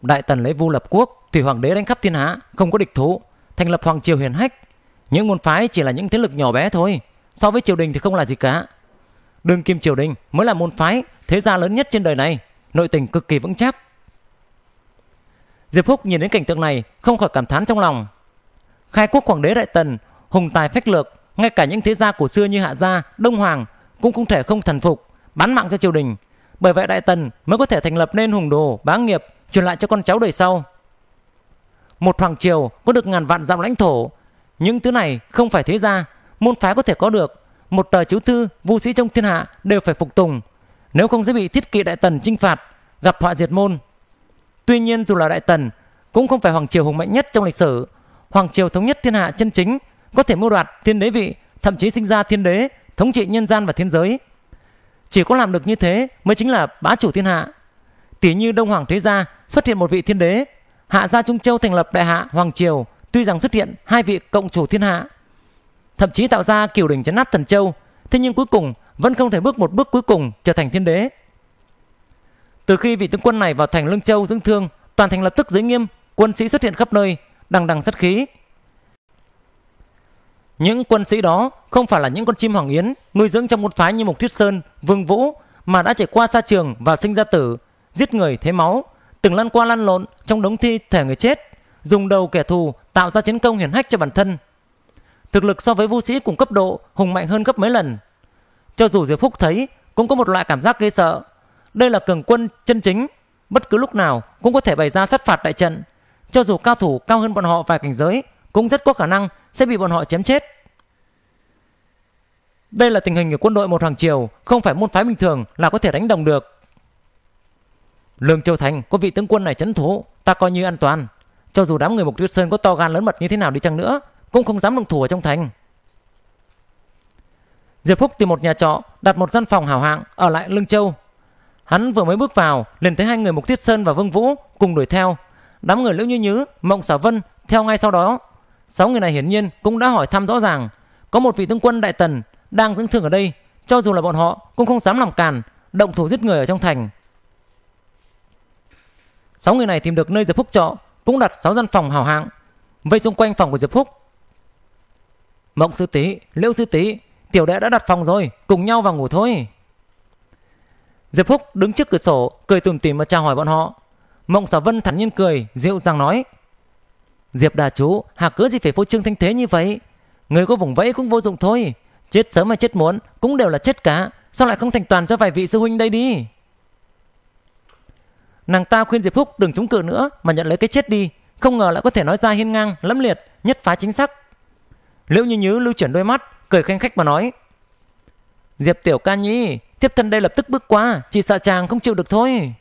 Đại Tần lấy Vu lập quốc, thủy hoàng đế đánh khắp thiên hạ, không có địch thủ, thành lập hoàng triều hiền hách. Những môn phái chỉ là những thế lực nhỏ bé thôi, so với triều đình thì không là gì cả. Đương Kim Triều Đình mới là môn phái thế gia lớn nhất trên đời này, nội tình cực kỳ vững chắc. Diệp Húc nhìn đến cảnh tượng này không khỏi cảm thán trong lòng. Khai quốc hoàng đế Đại Tần, hùng tài phách lược, ngay cả những thế gia cổ xưa như Hạ Gia, Đông Hoàng cũng không thể không thần phục, bán mạng cho triều đình. Bởi vậy Đại Tần mới có thể thành lập nên hùng đồ, bá nghiệp, truyền lại cho con cháu đời sau. Một hoàng triều có được ngàn vạn dặm lãnh thổ, những thứ này không phải thế gia, môn phái có thể có được một tờ chiếu thư vũ sĩ trong thiên hạ đều phải phục tùng nếu không sẽ bị thiết kỵ đại tần chinh phạt gặp họa diệt môn tuy nhiên dù là đại tần cũng không phải hoàng triều hùng mạnh nhất trong lịch sử hoàng triều thống nhất thiên hạ chân chính có thể mưu đoạt thiên đế vị thậm chí sinh ra thiên đế thống trị nhân gian và thiên giới chỉ có làm được như thế mới chính là bá chủ thiên hạ tỷ như đông hoàng thế gia xuất hiện một vị thiên đế hạ gia trung châu thành lập đại hạ hoàng triều tuy rằng xuất hiện hai vị cộng chủ thiên hạ thậm chí tạo ra kiều đỉnh chấn áp thần châu, thế nhưng cuối cùng vẫn không thể bước một bước cuối cùng trở thành thiên đế. Từ khi vị tướng quân này vào thành Lương Châu dưỡng thương, toàn thành lập tức giới nghiêm, quân sĩ xuất hiện khắp nơi, đằng đằng sát khí. Những quân sĩ đó không phải là những con chim hoàng yến nuôi dưỡng trong một phái như Mục Thiết Sơn, Vương Vũ mà đã trải qua xa trường và sinh ra tử, giết người thế máu, từng lăn qua lăn lộn trong đống thi thể người chết, dùng đầu kẻ thù tạo ra chiến công hiển hách cho bản thân Thực lực so với vũ sĩ cùng cấp độ Hùng mạnh hơn gấp mấy lần Cho dù Diệp Phúc thấy Cũng có một loại cảm giác ghê sợ Đây là cường quân chân chính Bất cứ lúc nào cũng có thể bày ra sát phạt đại trận Cho dù cao thủ cao hơn bọn họ vài cảnh giới Cũng rất có khả năng sẽ bị bọn họ chém chết Đây là tình hình của quân đội một hoàng triều Không phải môn phái bình thường là có thể đánh đồng được Lương Châu Thành có vị tướng quân này chấn thủ Ta coi như an toàn Cho dù đám người Mục Tuyết Sơn có to gan lớn mật như thế nào đi chăng nữa cũng không dám động thủ ở trong thành. Diệp Phúc tìm một nhà trọ, đặt một gian phòng hảo hạng ở lại Lương Châu. Hắn vừa mới bước vào, liền thấy hai người Mục Tiết Sơn và Vương Vũ cùng đuổi theo. Đám người Liễu Như Nhứ, Mộng Sở Vân theo ngay sau đó. Sáu người này hiển nhiên cũng đã hỏi thăm rõ ràng, có một vị tướng quân đại tần đang dưỡng thương ở đây, cho dù là bọn họ cũng không dám làm càn, động thủ giết người ở trong thành. Sáu người này tìm được nơi Diệp Phúc trọ, cũng đặt sáu gian phòng hảo hạng, vây xung quanh phòng của Diệp Phúc Mộng sư tí, liễu sư tí, tiểu đệ đã đặt phòng rồi, cùng nhau vào ngủ thôi. Diệp Húc đứng trước cửa sổ, cười tùm tìm mà chào hỏi bọn họ. Mộng Sở Vân thản nhiên cười, dịu dàng nói. Diệp đà chú, hà cớ gì phải phô trương thanh thế như vậy? Người có vùng vẫy cũng vô dụng thôi. Chết sớm mà chết muốn, cũng đều là chết cá, Sao lại không thành toàn cho vài vị sư huynh đây đi? Nàng ta khuyên Diệp Húc đừng trúng cự nữa mà nhận lấy cái chết đi. Không ngờ lại có thể nói ra hiên ngang, lẫm liệt, nhất phá chính xác. Liễu Như Nhứ lưu chuyển đôi mắt, cười khen khách mà nói. Diệp Tiểu Ca Nhi, thiếp thân đây lập tức bước qua, chỉ sợ chàng không chịu được thôi.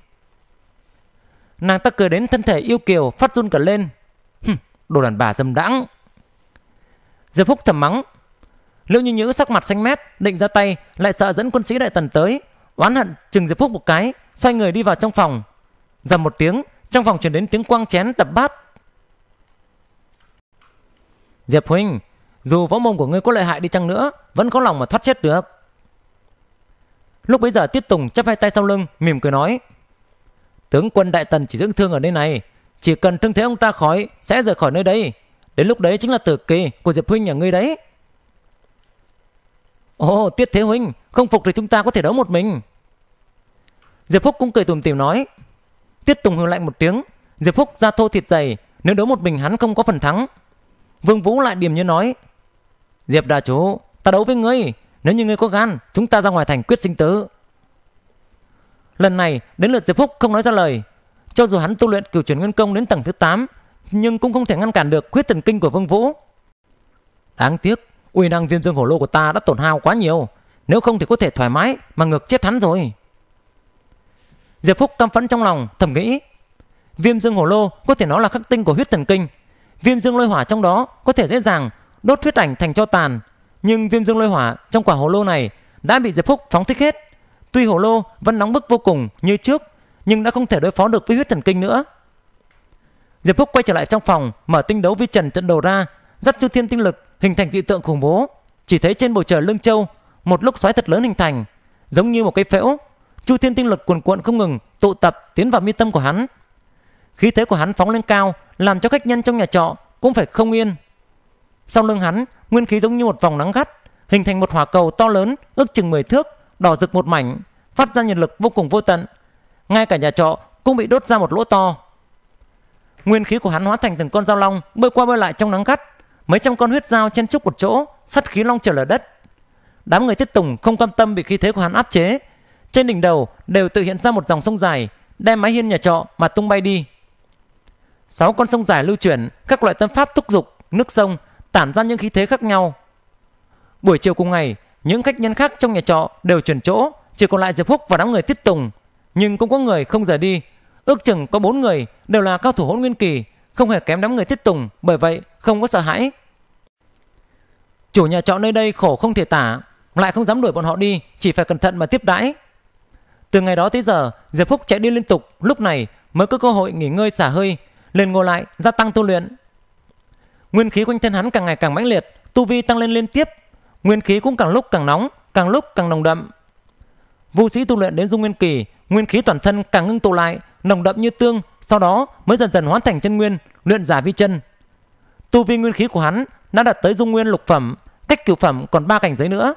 Nàng ta cười đến thân thể yêu kiều, phát run cả lên. Hừm, đồ đàn bà dâm đãng. Diệp Phúc thầm mắng. Liễu Như Nhữ sắc mặt xanh mét, định ra tay, lại sợ dẫn quân sĩ đại tần tới. Oán hận chừng Diệp Phúc một cái, xoay người đi vào trong phòng. Dầm một tiếng, trong phòng truyền đến tiếng quang chén tập bát. Diệp Huynh, dù võ mồm của ngươi có lợi hại đi chăng nữa Vẫn có lòng mà thoát chết được Lúc bấy giờ Tiết Tùng chắp hai tay sau lưng Mỉm cười nói Tướng quân đại tần chỉ dưỡng thương ở nơi này Chỉ cần thương thế ông ta khỏi Sẽ rời khỏi nơi đây Đến lúc đấy chính là tử kỳ của Diệp Huynh nhà ngươi đấy Ồ oh, Tiết Thế Huynh Không phục thì chúng ta có thể đấu một mình Diệp Phúc cũng cười tùm tìm nói Tiết Tùng hư lạnh một tiếng Diệp Phúc ra thô thịt dày Nếu đấu một mình hắn không có phần thắng Vương Vũ lại điềm như nói Diệp đà chủ, ta đấu với ngươi. Nếu như ngươi có gan, chúng ta ra ngoài thành quyết sinh tử. Lần này, đến lượt Diệp Phúc không nói ra lời. Cho dù hắn tu luyện cửu chuyển nguyên công đến tầng thứ 8, nhưng cũng không thể ngăn cản được huyết thần kinh của Vương Vũ. Đáng tiếc, uy năng viêm dương hổ lô của ta đã tổn hao quá nhiều. Nếu không thì có thể thoải mái mà ngược chết hắn rồi. Diệp Phúc căm phẫn trong lòng, thầm nghĩ. Viêm dương hổ lô có thể nói là khắc tinh của huyết thần kinh. Viêm dương lôi hỏa trong đó có thể dễ dàng đốt huyết ảnh thành cho tàn, nhưng viêm dương lôi hỏa trong quả hồ lô này đã bị Diệp Phúc phóng thích hết. Tuy hồ lô vẫn nóng bức vô cùng như trước, nhưng đã không thể đối phó được với huyết thần kinh nữa. Diệp Phúc quay trở lại trong phòng, mở tinh đấu vi trần trận đầu ra, dắt chu thiên tinh lực hình thành dị tượng khủng bố. Chỉ thấy trên bầu trời lương châu một lúc xoáy thật lớn hình thành, giống như một cái phễu. Chu thiên tinh lực cuồn cuộn không ngừng tụ tập tiến vào mi tâm của hắn. Khí thế của hắn phóng lên cao, làm cho khách nhân trong nhà trọ cũng phải không yên. Sau lưng hắn, nguyên khí giống như một vòng nắng gắt, hình thành một hỏa cầu to lớn, ước chừng 10 thước, đỏ rực một mảnh, phát ra nhiệt lực vô cùng vô tận. Ngay cả nhà trọ cũng bị đốt ra một lỗ to. Nguyên khí của hắn hóa thành từng con dao long bơi qua bơi lại trong nắng gắt, mấy trăm con huyết dao chen chúc một chỗ, sắt khí long trở lở đất. Đám người tiết tùng không quan tâm bị khí thế của hắn áp chế, trên đỉnh đầu đều tự hiện ra một dòng sông dài, đem mái hiên nhà trọ mà tung bay đi. Sáu con sông dài lưu chuyển, các loại tâm pháp thúc dục, nước sông tản ra những khí thế khác nhau. Buổi chiều cùng ngày, những khách nhân khác trong nhà trọ đều chuyển chỗ, chỉ còn lại Diệp Húc và đám người tiết tùng. Nhưng cũng có người không rời đi. Ước chừng có bốn người đều là cao thủ hỗn nguyên kỳ, không hề kém đám người tiết tùng, bởi vậy không có sợ hãi. Chủ nhà trọ nơi đây khổ không thể tả, lại không dám đuổi bọn họ đi, chỉ phải cẩn thận mà tiếp đãi. Từ ngày đó tới giờ, Diệp Phúc chạy đi liên tục, lúc này mới có cơ hội nghỉ ngơi xả hơi, lên ngồi lại, gia tăng tu luyện. Nguyên khí quanh thân hắn càng ngày càng mãnh liệt, tu vi tăng lên liên tiếp, nguyên khí cũng càng lúc càng nóng, càng lúc càng nồng đậm. Vũ sĩ tu luyện đến dung nguyên kỳ, nguyên khí toàn thân càng ngưng tụ lại, nồng đậm như tương, sau đó mới dần dần hóa thành chân nguyên, luyện giả vi chân. Tu vi nguyên khí của hắn đã đạt tới dung nguyên lục phẩm, cách cửu phẩm còn ba cảnh giới nữa.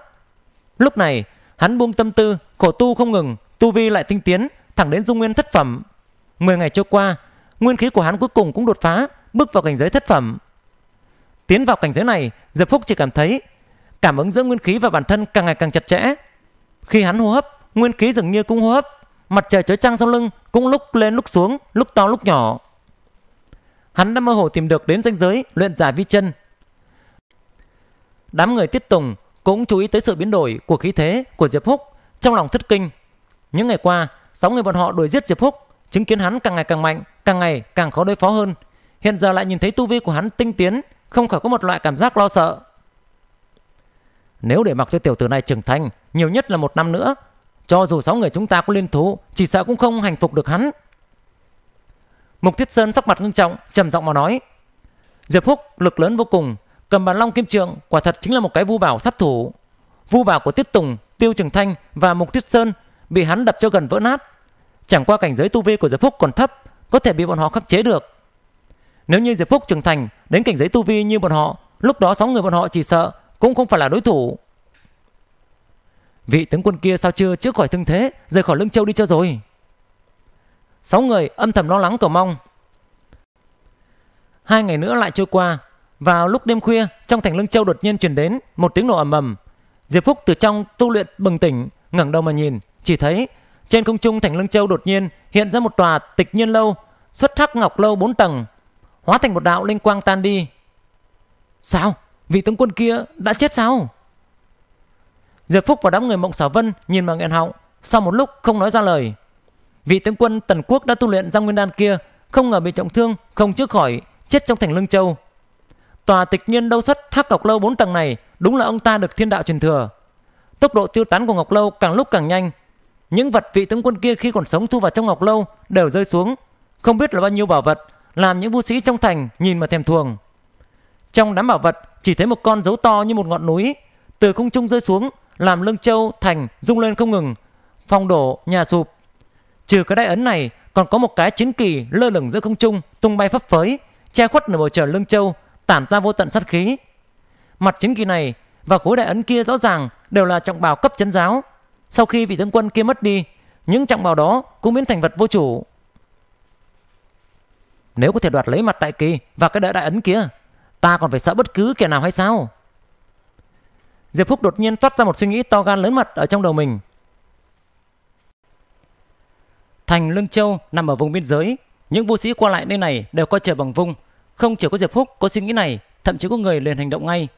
Lúc này, hắn buông tâm tư, khổ tu không ngừng, tu vi lại tinh tiến, thẳng đến dung nguyên thất phẩm. 10 ngày trôi qua, nguyên khí của hắn cuối cùng cũng đột phá, bước vào cảnh giới thất phẩm. Tiến vào cảnh giới này, Diệp Phúc chỉ cảm thấy cảm ứng giữa nguyên khí và bản thân càng ngày càng chặt chẽ. Khi hắn hô hấp, nguyên khí dường như cũng hô hấp, mặt trời chói chang sau lưng cũng lúc lên lúc xuống, lúc to lúc nhỏ. Hắn đã mơ hồ tìm được đến danh giới luyện giả vi chân. Đám người tiết tùng cũng chú ý tới sự biến đổi của khí thế của Diệp Húc trong lòng thất kinh. Những ngày qua, sáu người bọn họ đuổi giết Diệp Húc, chứng kiến hắn càng ngày càng mạnh, càng ngày càng khó đối phó hơn. Hiện giờ lại nhìn thấy tu vi của hắn tinh tiến, không khỏi có một loại cảm giác lo sợ. Nếu để mặc cho tiểu tử này trưởng thành, nhiều nhất là một năm nữa, cho dù sáu người chúng ta có liên thủ, chỉ sợ cũng không hành phục được hắn. Mục Thiết Sơn sắc mặt nghiêm trọng, trầm giọng mà nói. Diệp Húc lực lớn vô cùng, cầm bàn long kim trượng quả thật chính là một cái vu bảo sát thủ. Vu bảo của Tiết Tùng, Tiêu Trường Thanh và Mục Thiết Sơn bị hắn đập cho gần vỡ nát. Chẳng qua cảnh giới tu vi của Diệp Húc còn thấp, có thể bị bọn họ khắc chế được. Nếu như Diệp Phúc trưởng thành đến cảnh giới tu vi như bọn họ, lúc đó sáu người bọn họ chỉ sợ cũng không phải là đối thủ. Vị tướng quân kia sao chưa trước khỏi thương thế, rời khỏi Lương Châu đi cho rồi. Sáu người âm thầm lo lắng cầu mong. Hai ngày nữa lại trôi qua, vào lúc đêm khuya, trong thành Lương Châu đột nhiên truyền đến một tiếng nổ ầm ầm. Diệp Phúc từ trong tu luyện bừng tỉnh, ngẩng đầu mà nhìn, chỉ thấy trên không trung thành Lương Châu đột nhiên hiện ra một tòa tịch nhiên lâu, xuất thác ngọc lâu 4 tầng, Hóa thành một đạo linh quang tan đi Sao? Vị tướng quân kia đã chết sao? Diệp Phúc và đám người Mộng Sở Vân nhìn vào nghẹn họng Sau một lúc không nói ra lời Vị tướng quân Tần Quốc đã tu luyện ra nguyên đan kia Không ngờ bị trọng thương Không chữa khỏi Chết trong thành Lương Châu Tòa tịch nhiên đâu xuất thác Ngọc Lâu 4 tầng này Đúng là ông ta được thiên đạo truyền thừa Tốc độ tiêu tán của Ngọc Lâu càng lúc càng nhanh Những vật vị tướng quân kia khi còn sống thu vào trong Ngọc Lâu Đều rơi xuống Không biết là bao nhiêu bảo vật làm những vũ sĩ trong thành nhìn mà thèm thuồng. Trong đám bảo vật chỉ thấy một con dấu to như một ngọn núi, từ không trung rơi xuống, làm lưng châu thành rung lên không ngừng, phong đổ, nhà sụp. Trừ cái đại ấn này, còn có một cái chiến kỳ lơ lửng giữa không trung, tung bay phấp phới, che khuất nửa bầu trời lưng châu, tản ra vô tận sát khí. Mặt chiến kỳ này và khối đại ấn kia rõ ràng đều là trọng bảo cấp chấn giáo. Sau khi vị tướng quân kia mất đi, những trọng bảo đó cũng biến thành vật vô chủ. Nếu có thể đoạt lấy mặt đại kỳ và cái đại đại ấn kia, ta còn phải sợ bất cứ kẻ nào hay sao? Diệp Phúc đột nhiên toát ra một suy nghĩ to gan lớn mật ở trong đầu mình. Thành Lương Châu nằm ở vùng biên giới, những vũ sĩ qua lại nơi này đều coi trời bằng vung, không chỉ có Diệp Phúc có suy nghĩ này, thậm chí có người liền hành động ngay.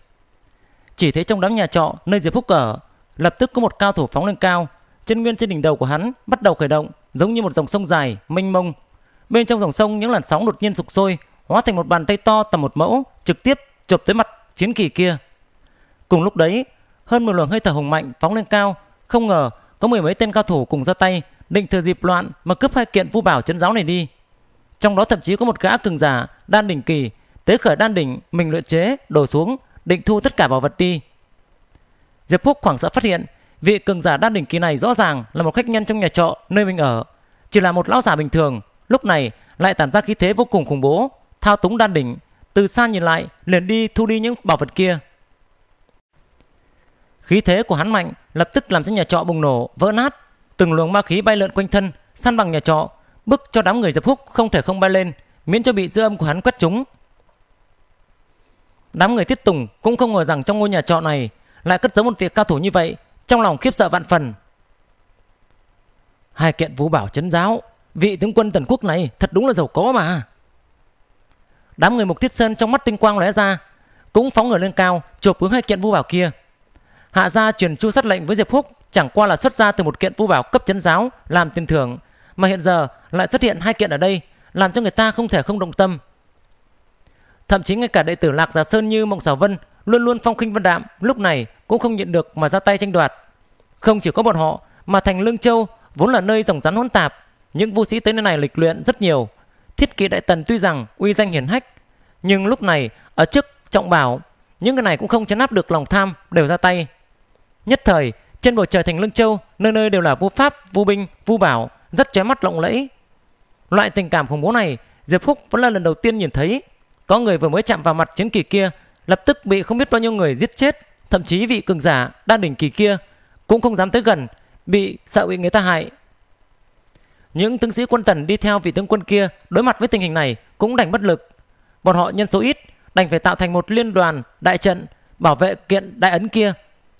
Chỉ thấy trong đám nhà trọ nơi Diệp Phúc ở, lập tức có một cao thủ phóng lên cao, chân nguyên trên đỉnh đầu của hắn bắt đầu khởi động, giống như một dòng sông dài mênh mông Bên trong dòng sông những làn sóng đột nhiên sục sôi, hóa thành một bàn tay to tầm một mẫu, trực tiếp chụp tới mặt chiến kỳ kia. Cùng lúc đấy, hơn một luồng hơi thở hùng mạnh phóng lên cao, không ngờ có mười mấy tên cao thủ cùng ra tay, định thừa dịp loạn mà cướp hai kiện vu bảo chấn giáo này đi. Trong đó thậm chí có một gã cường giả đan đỉnh kỳ, tế khởi đan đỉnh mình luyện chế, đổ xuống, định thu tất cả bảo vật đi. Diệp Phúc khoảng sợ phát hiện, vị cường giả đan đỉnh kỳ này rõ ràng là một khách nhân trong nhà trọ nơi mình ở, chỉ là một lão giả bình thường, Lúc này lại tản ra khí thế vô cùng khủng bố, thao túng đan đỉnh, từ xa nhìn lại liền đi thu đi những bảo vật kia. Khí thế của hắn mạnh, lập tức làm cho nhà trọ bùng nổ, vỡ nát, từng luồng ma khí bay lượn quanh thân, săn bằng nhà trọ, bức cho đám người dập húc không thể không bay lên, miễn cho bị dư âm của hắn quét chúng. Đám người tiết tùng cũng không ngờ rằng trong ngôi nhà trọ này lại cất giấu một việc cao thủ như vậy, trong lòng khiếp sợ vạn phần. Hai kiện vũ bảo chấn giáo Vị tướng quân tần quốc này thật đúng là giàu có mà. Đám người Mục Thiết Sơn trong mắt tinh quang lóe ra, cũng phóng người lên cao, chộp hướng hai kiện vu bảo kia. Hạ gia truyền chu sát lệnh với Diệp Húc chẳng qua là xuất ra từ một kiện vu bảo cấp chấn giáo làm tiền thưởng, mà hiện giờ lại xuất hiện hai kiện ở đây, làm cho người ta không thể không động tâm. Thậm chí ngay cả đệ tử Lạc Già Sơn như Mộng Sảo Vân luôn luôn phong khinh vân đạm, lúc này cũng không nhận được mà ra tay tranh đoạt. Không chỉ có bọn họ, mà thành Lương Châu vốn là nơi dòng rắn hỗn tạp, những vũ sĩ tới nơi này lịch luyện rất nhiều. Thiết kỷ đại tần tuy rằng uy danh hiển hách, nhưng lúc này ở trước trọng bảo, những người này cũng không chấn áp được lòng tham đều ra tay. Nhất thời, trên bầu trời thành Lương Châu, nơi nơi đều là vua pháp, vu binh, vu bảo, rất chói mắt lộng lẫy. Loại tình cảm khủng bố này, Diệp Phúc vẫn là lần đầu tiên nhìn thấy. Có người vừa mới chạm vào mặt chiến kỳ kia, lập tức bị không biết bao nhiêu người giết chết, thậm chí vị cường giả đa đỉnh kỳ kia cũng không dám tới gần, bị sợ bị người ta hại những tướng sĩ quân Tần đi theo vị tướng quân kia đối mặt với tình hình này cũng đành bất lực. Bọn họ nhân số ít, đành phải tạo thành một liên đoàn đại trận bảo vệ kiện đại ấn kia.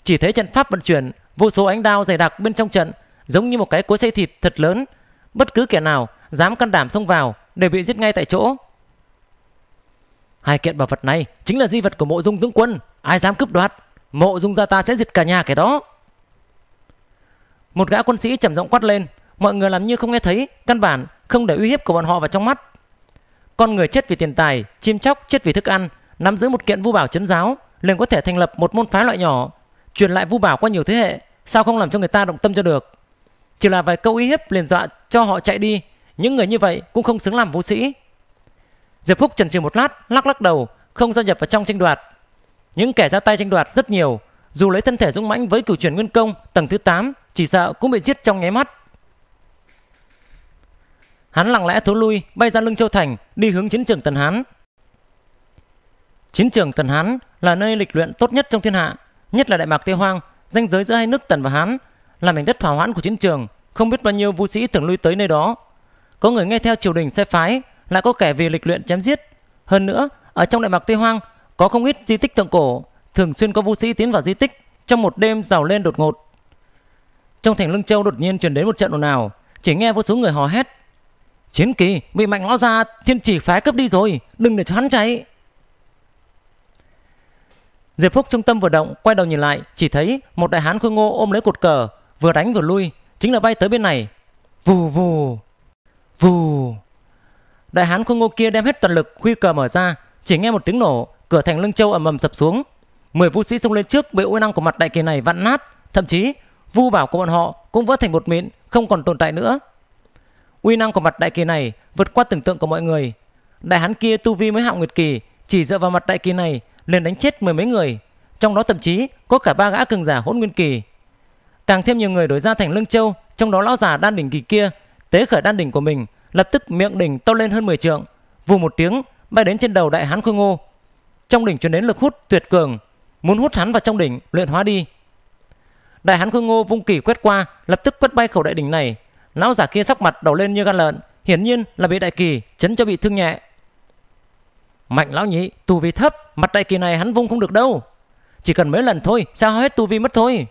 Chỉ thấy trận pháp vận chuyển, vô số ánh đao dày đặc bên trong trận giống như một cái cối xây thịt thật lớn. Bất cứ kẻ nào dám can đảm xông vào đều bị giết ngay tại chỗ. Hai kiện bảo vật này chính là di vật của mộ dung tướng quân. Ai dám cướp đoạt, mộ dung gia ta sẽ diệt cả nhà kẻ đó. Một gã quân sĩ trầm giọng quát lên, mọi người làm như không nghe thấy, căn bản không để uy hiếp của bọn họ vào trong mắt. Con người chết vì tiền tài, chim chóc chết vì thức ăn, nắm giữ một kiện vu bảo chấn giáo, liền có thể thành lập một môn phái loại nhỏ, truyền lại vu bảo qua nhiều thế hệ, sao không làm cho người ta động tâm cho được. Chỉ là vài câu uy hiếp liền dọa cho họ chạy đi, những người như vậy cũng không xứng làm vũ sĩ. Diệp Phúc trần chừ một lát, lắc lắc đầu, không gia nhập vào trong tranh đoạt. Những kẻ ra tay tranh đoạt rất nhiều, dù lấy thân thể dũng mãnh với cửu chuyển nguyên công tầng thứ 8, chỉ sợ cũng bị giết trong nháy mắt hắn lặng lẽ thối lui, bay ra lưng châu thành, đi hướng chiến trường Tần Hán. Chiến trường Tần Hán là nơi lịch luyện tốt nhất trong thiên hạ, nhất là đại mạc Tây Hoang, danh giới giữa hai nước Tần và Hán, là mảnh đất hào hãn của chiến trường, không biết bao nhiêu vũ sĩ từng lui tới nơi đó. Có người nghe theo triều đình sai phái, lại có kẻ vì lịch luyện chém giết. Hơn nữa, ở trong đại mạc Tây Hoang có không ít di tích thượng cổ, thường xuyên có vũ sĩ tiến vào di tích trong một đêm giàu lên đột ngột. Trong thành Lương Châu đột nhiên truyền đến một trận ồn ào, chỉ nghe vô số người hò hét, Chiến kỳ bị mạnh lão gia thiên chỉ phá cướp đi rồi Đừng để cho hắn chạy Diệp Phúc trung tâm vừa động Quay đầu nhìn lại Chỉ thấy một đại hán khôi ngô ôm lấy cột cờ Vừa đánh vừa lui Chính là bay tới bên này Vù vù Vù Đại hán khôi ngô kia đem hết toàn lực Huy cờ mở ra Chỉ nghe một tiếng nổ Cửa thành lưng châu ầm ầm sập xuống Mười vũ sĩ xông lên trước Bị uy năng của mặt đại kỳ này vặn nát Thậm chí vu bảo của bọn họ cũng vỡ thành một mịn Không còn tồn tại nữa Uy năng của mặt đại kỳ này vượt qua tưởng tượng của mọi người. Đại hán kia tu vi mới hạng nguyệt kỳ, chỉ dựa vào mặt đại kỳ này liền đánh chết mười mấy người, trong đó thậm chí có cả ba gã cường giả hỗn nguyên kỳ. Càng thêm nhiều người đổi ra thành lưng Châu, trong đó lão già đan đỉnh kỳ kia tế khởi đan đỉnh của mình, lập tức miệng đỉnh to lên hơn 10 trượng, vù một tiếng bay đến trên đầu đại hán Khôi Ngô. Trong đỉnh truyền đến lực hút tuyệt cường, muốn hút hắn vào trong đỉnh luyện hóa đi. Đại hán Khôi Ngô vung kỳ quét qua, lập tức quét bay khẩu đại đỉnh này Lão giả kia sắc mặt đổ lên như gan lợn, hiển nhiên là bị đại kỳ chấn cho bị thương nhẹ. Mạnh lão nhị, tu vi thấp, mặt đại kỳ này hắn vung không được đâu. Chỉ cần mấy lần thôi, sao hết tu vi mất thôi.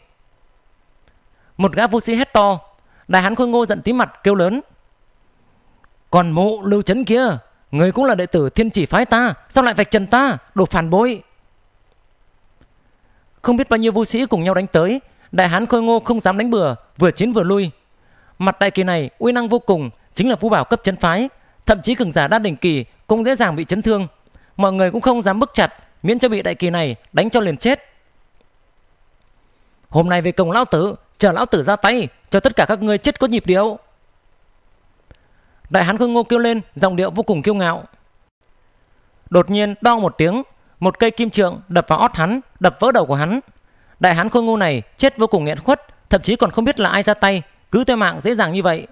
Một gã vô sĩ hét to, đại hắn khôi ngô giận tím mặt kêu lớn. Còn mụ lưu chấn kia, người cũng là đệ tử thiên chỉ phái ta, sao lại vạch trần ta, đồ phản bội. Không biết bao nhiêu vô sĩ cùng nhau đánh tới, đại hán khôi ngô không dám đánh bừa, vừa chiến vừa lui, Mặt đại kỳ này uy năng vô cùng, chính là vũ bảo cấp chấn phái, thậm chí cường giả đa đỉnh kỳ cũng dễ dàng bị chấn thương. Mọi người cũng không dám bức chặt, miễn cho bị đại kỳ này đánh cho liền chết. Hôm nay về cổng lão tử, chờ lão tử ra tay, cho tất cả các ngươi chết có nhịp điệu. Đại hán khương ngô kêu lên, giọng điệu vô cùng kiêu ngạo. Đột nhiên đo một tiếng, một cây kim trượng đập vào ót hắn, đập vỡ đầu của hắn. Đại hán khôi ngô này chết vô cùng nghẹn khuất, thậm chí còn không biết là ai ra tay, cứ theo mạng dễ dàng như vậy.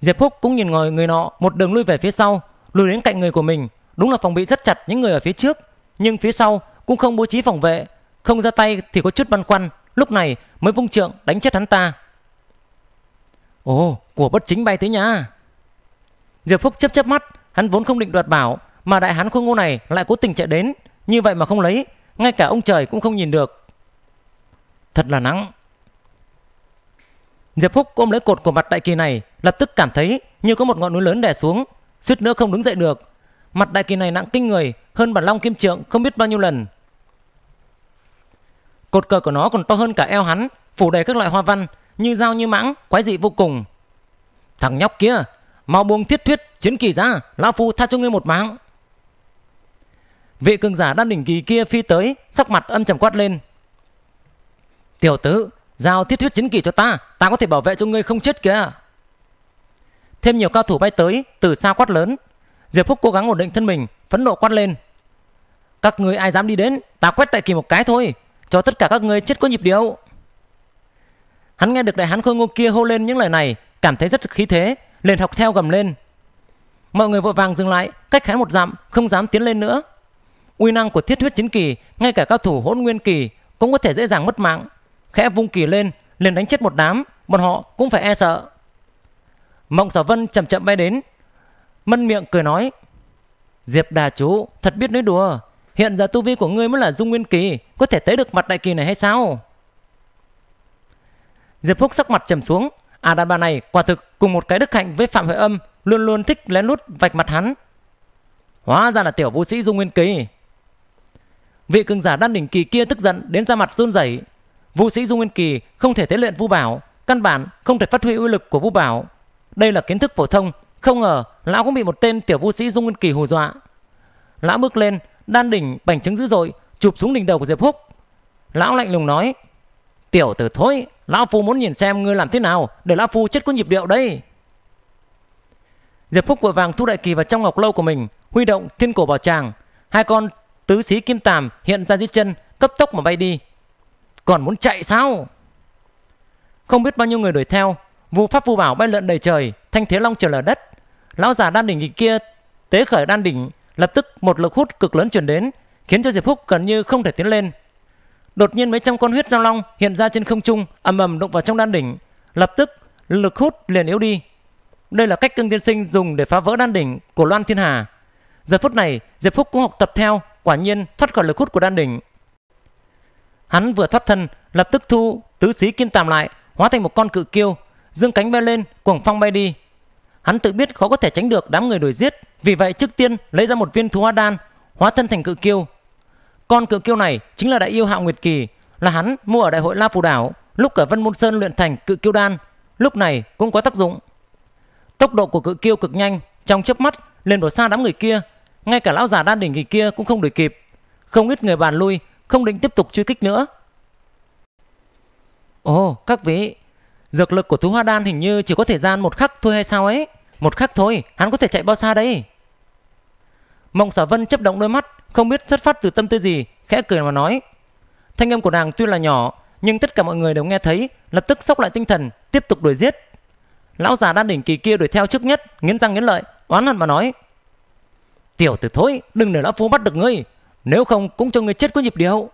Diệp Phúc cũng nhìn ngồi người nọ một đường lui về phía sau, lùi đến cạnh người của mình. Đúng là phòng bị rất chặt những người ở phía trước, nhưng phía sau cũng không bố trí phòng vệ. Không ra tay thì có chút băn khoăn, lúc này mới vung trượng đánh chết hắn ta. Ồ, của bất chính bay thế nhá. Diệp Phúc chớp chớp mắt, hắn vốn không định đoạt bảo, mà đại hán khôi ngô này lại cố tình chạy đến, như vậy mà không lấy, ngay cả ông trời cũng không nhìn được. Thật là nắng, Diệp Phúc ôm lấy cột của mặt đại kỳ này, lập tức cảm thấy như có một ngọn núi lớn đè xuống, suýt nữa không đứng dậy được. Mặt đại kỳ này nặng kinh người, hơn bản long kim trượng không biết bao nhiêu lần. Cột cờ của nó còn to hơn cả eo hắn, phủ đầy các loại hoa văn, như dao như mãng, quái dị vô cùng. Thằng nhóc kia, mau buông thiết thuyết chiến kỳ ra, lão phu tha cho ngươi một mạng. Vị cường giả đan đỉnh kỳ kia phi tới, sắc mặt âm trầm quát lên. Tiểu tử, Giao thiết huyết chiến kỷ cho ta Ta có thể bảo vệ cho ngươi không chết kìa Thêm nhiều cao thủ bay tới Từ xa quát lớn Diệp Phúc cố gắng ổn định thân mình Phấn nộ quát lên Các ngươi ai dám đi đến Ta quét tại kỳ một cái thôi Cho tất cả các ngươi chết có nhịp điệu Hắn nghe được đại hán khôi ngô kia hô lên những lời này Cảm thấy rất khí thế Liền học theo gầm lên Mọi người vội vàng dừng lại Cách hắn một dặm Không dám tiến lên nữa Uy năng của thiết huyết chiến kỳ Ngay cả cao thủ hỗn nguyên kỳ Cũng có thể dễ dàng mất mạng khẽ vung kỳ lên liền đánh chết một đám bọn họ cũng phải e sợ mộng sở vân chậm chậm bay đến mân miệng cười nói diệp đà chú thật biết nói đùa hiện giờ tu vi của ngươi mới là dung nguyên kỳ có thể tới được mặt đại kỳ này hay sao diệp húc sắc mặt trầm xuống à đàn bà này quả thực cùng một cái đức hạnh với phạm huệ âm luôn luôn thích lén lút vạch mặt hắn hóa ra là tiểu vũ sĩ dung nguyên kỳ vị cường giả đan đỉnh kỳ kia tức giận đến ra mặt run rẩy Vũ sĩ Dung Nguyên Kỳ không thể tế luyện vu Bảo, căn bản không thể phát huy uy lực của vu Bảo. Đây là kiến thức phổ thông, không ngờ lão cũng bị một tên tiểu vũ sĩ Dung Nguyên Kỳ hù dọa. Lão bước lên, đan đỉnh bành trứng dữ dội, chụp xuống đỉnh đầu của Diệp Húc. Lão lạnh lùng nói: "Tiểu tử thối, lão phu muốn nhìn xem ngươi làm thế nào để lão phu chết có nhịp điệu đây." Diệp Phúc vội vàng thu đại kỳ vào trong ngọc lâu của mình, huy động thiên cổ bảo tràng, hai con tứ xí kim tàm hiện ra dưới chân, cấp tốc mà bay đi. Còn muốn chạy sao Không biết bao nhiêu người đuổi theo Vu pháp vu bảo bay lượn đầy trời Thanh thế long trở lở đất Lão già đan đỉnh kia Tế khởi đan đỉnh Lập tức một lực hút cực lớn chuyển đến Khiến cho Diệp Húc gần như không thể tiến lên Đột nhiên mấy trăm con huyết giao long hiện ra trên không trung ầm ầm đụng vào trong đan đỉnh Lập tức lực hút liền yếu đi Đây là cách cương tiên sinh dùng để phá vỡ đan đỉnh của Loan Thiên Hà Giờ phút này Diệp Húc cũng học tập theo Quả nhiên thoát khỏi lực hút của đan đỉnh Hắn vừa thoát thân, lập tức thu tứ xí kim tàm lại, hóa thành một con cự kiêu, dương cánh bay lên, cuồng phong bay đi. Hắn tự biết khó có thể tránh được đám người đuổi giết, vì vậy trước tiên lấy ra một viên thú hoa đan, hóa thân thành cự kiêu. Con cự kiêu này chính là đại yêu Hạo Nguyệt Kỳ, là hắn mua ở đại hội La Phù Đảo, lúc ở Vân Môn Sơn luyện thành cự kiêu đan, lúc này cũng có tác dụng. Tốc độ của cự kiêu cực nhanh, trong chớp mắt lên đổ xa đám người kia, ngay cả lão già đan đỉnh kỳ kia cũng không đuổi kịp. Không ít người bàn lui, không định tiếp tục truy kích nữa. Ồ, các vị, dược lực của thú hoa đan hình như chỉ có thời gian một khắc thôi hay sao ấy? Một khắc thôi, hắn có thể chạy bao xa đấy? Mộng sở vân chấp động đôi mắt, không biết xuất phát từ tâm tư gì, khẽ cười mà nói. Thanh âm của nàng tuy là nhỏ, nhưng tất cả mọi người đều nghe thấy, lập tức sốc lại tinh thần, tiếp tục đuổi giết. Lão già đan đỉnh kỳ kia đuổi theo trước nhất, nghiến răng nghiến lợi, oán hận mà nói. Tiểu tử thối, đừng để lão phu bắt được ngươi, nếu không cũng cho người chết có nhịp điệu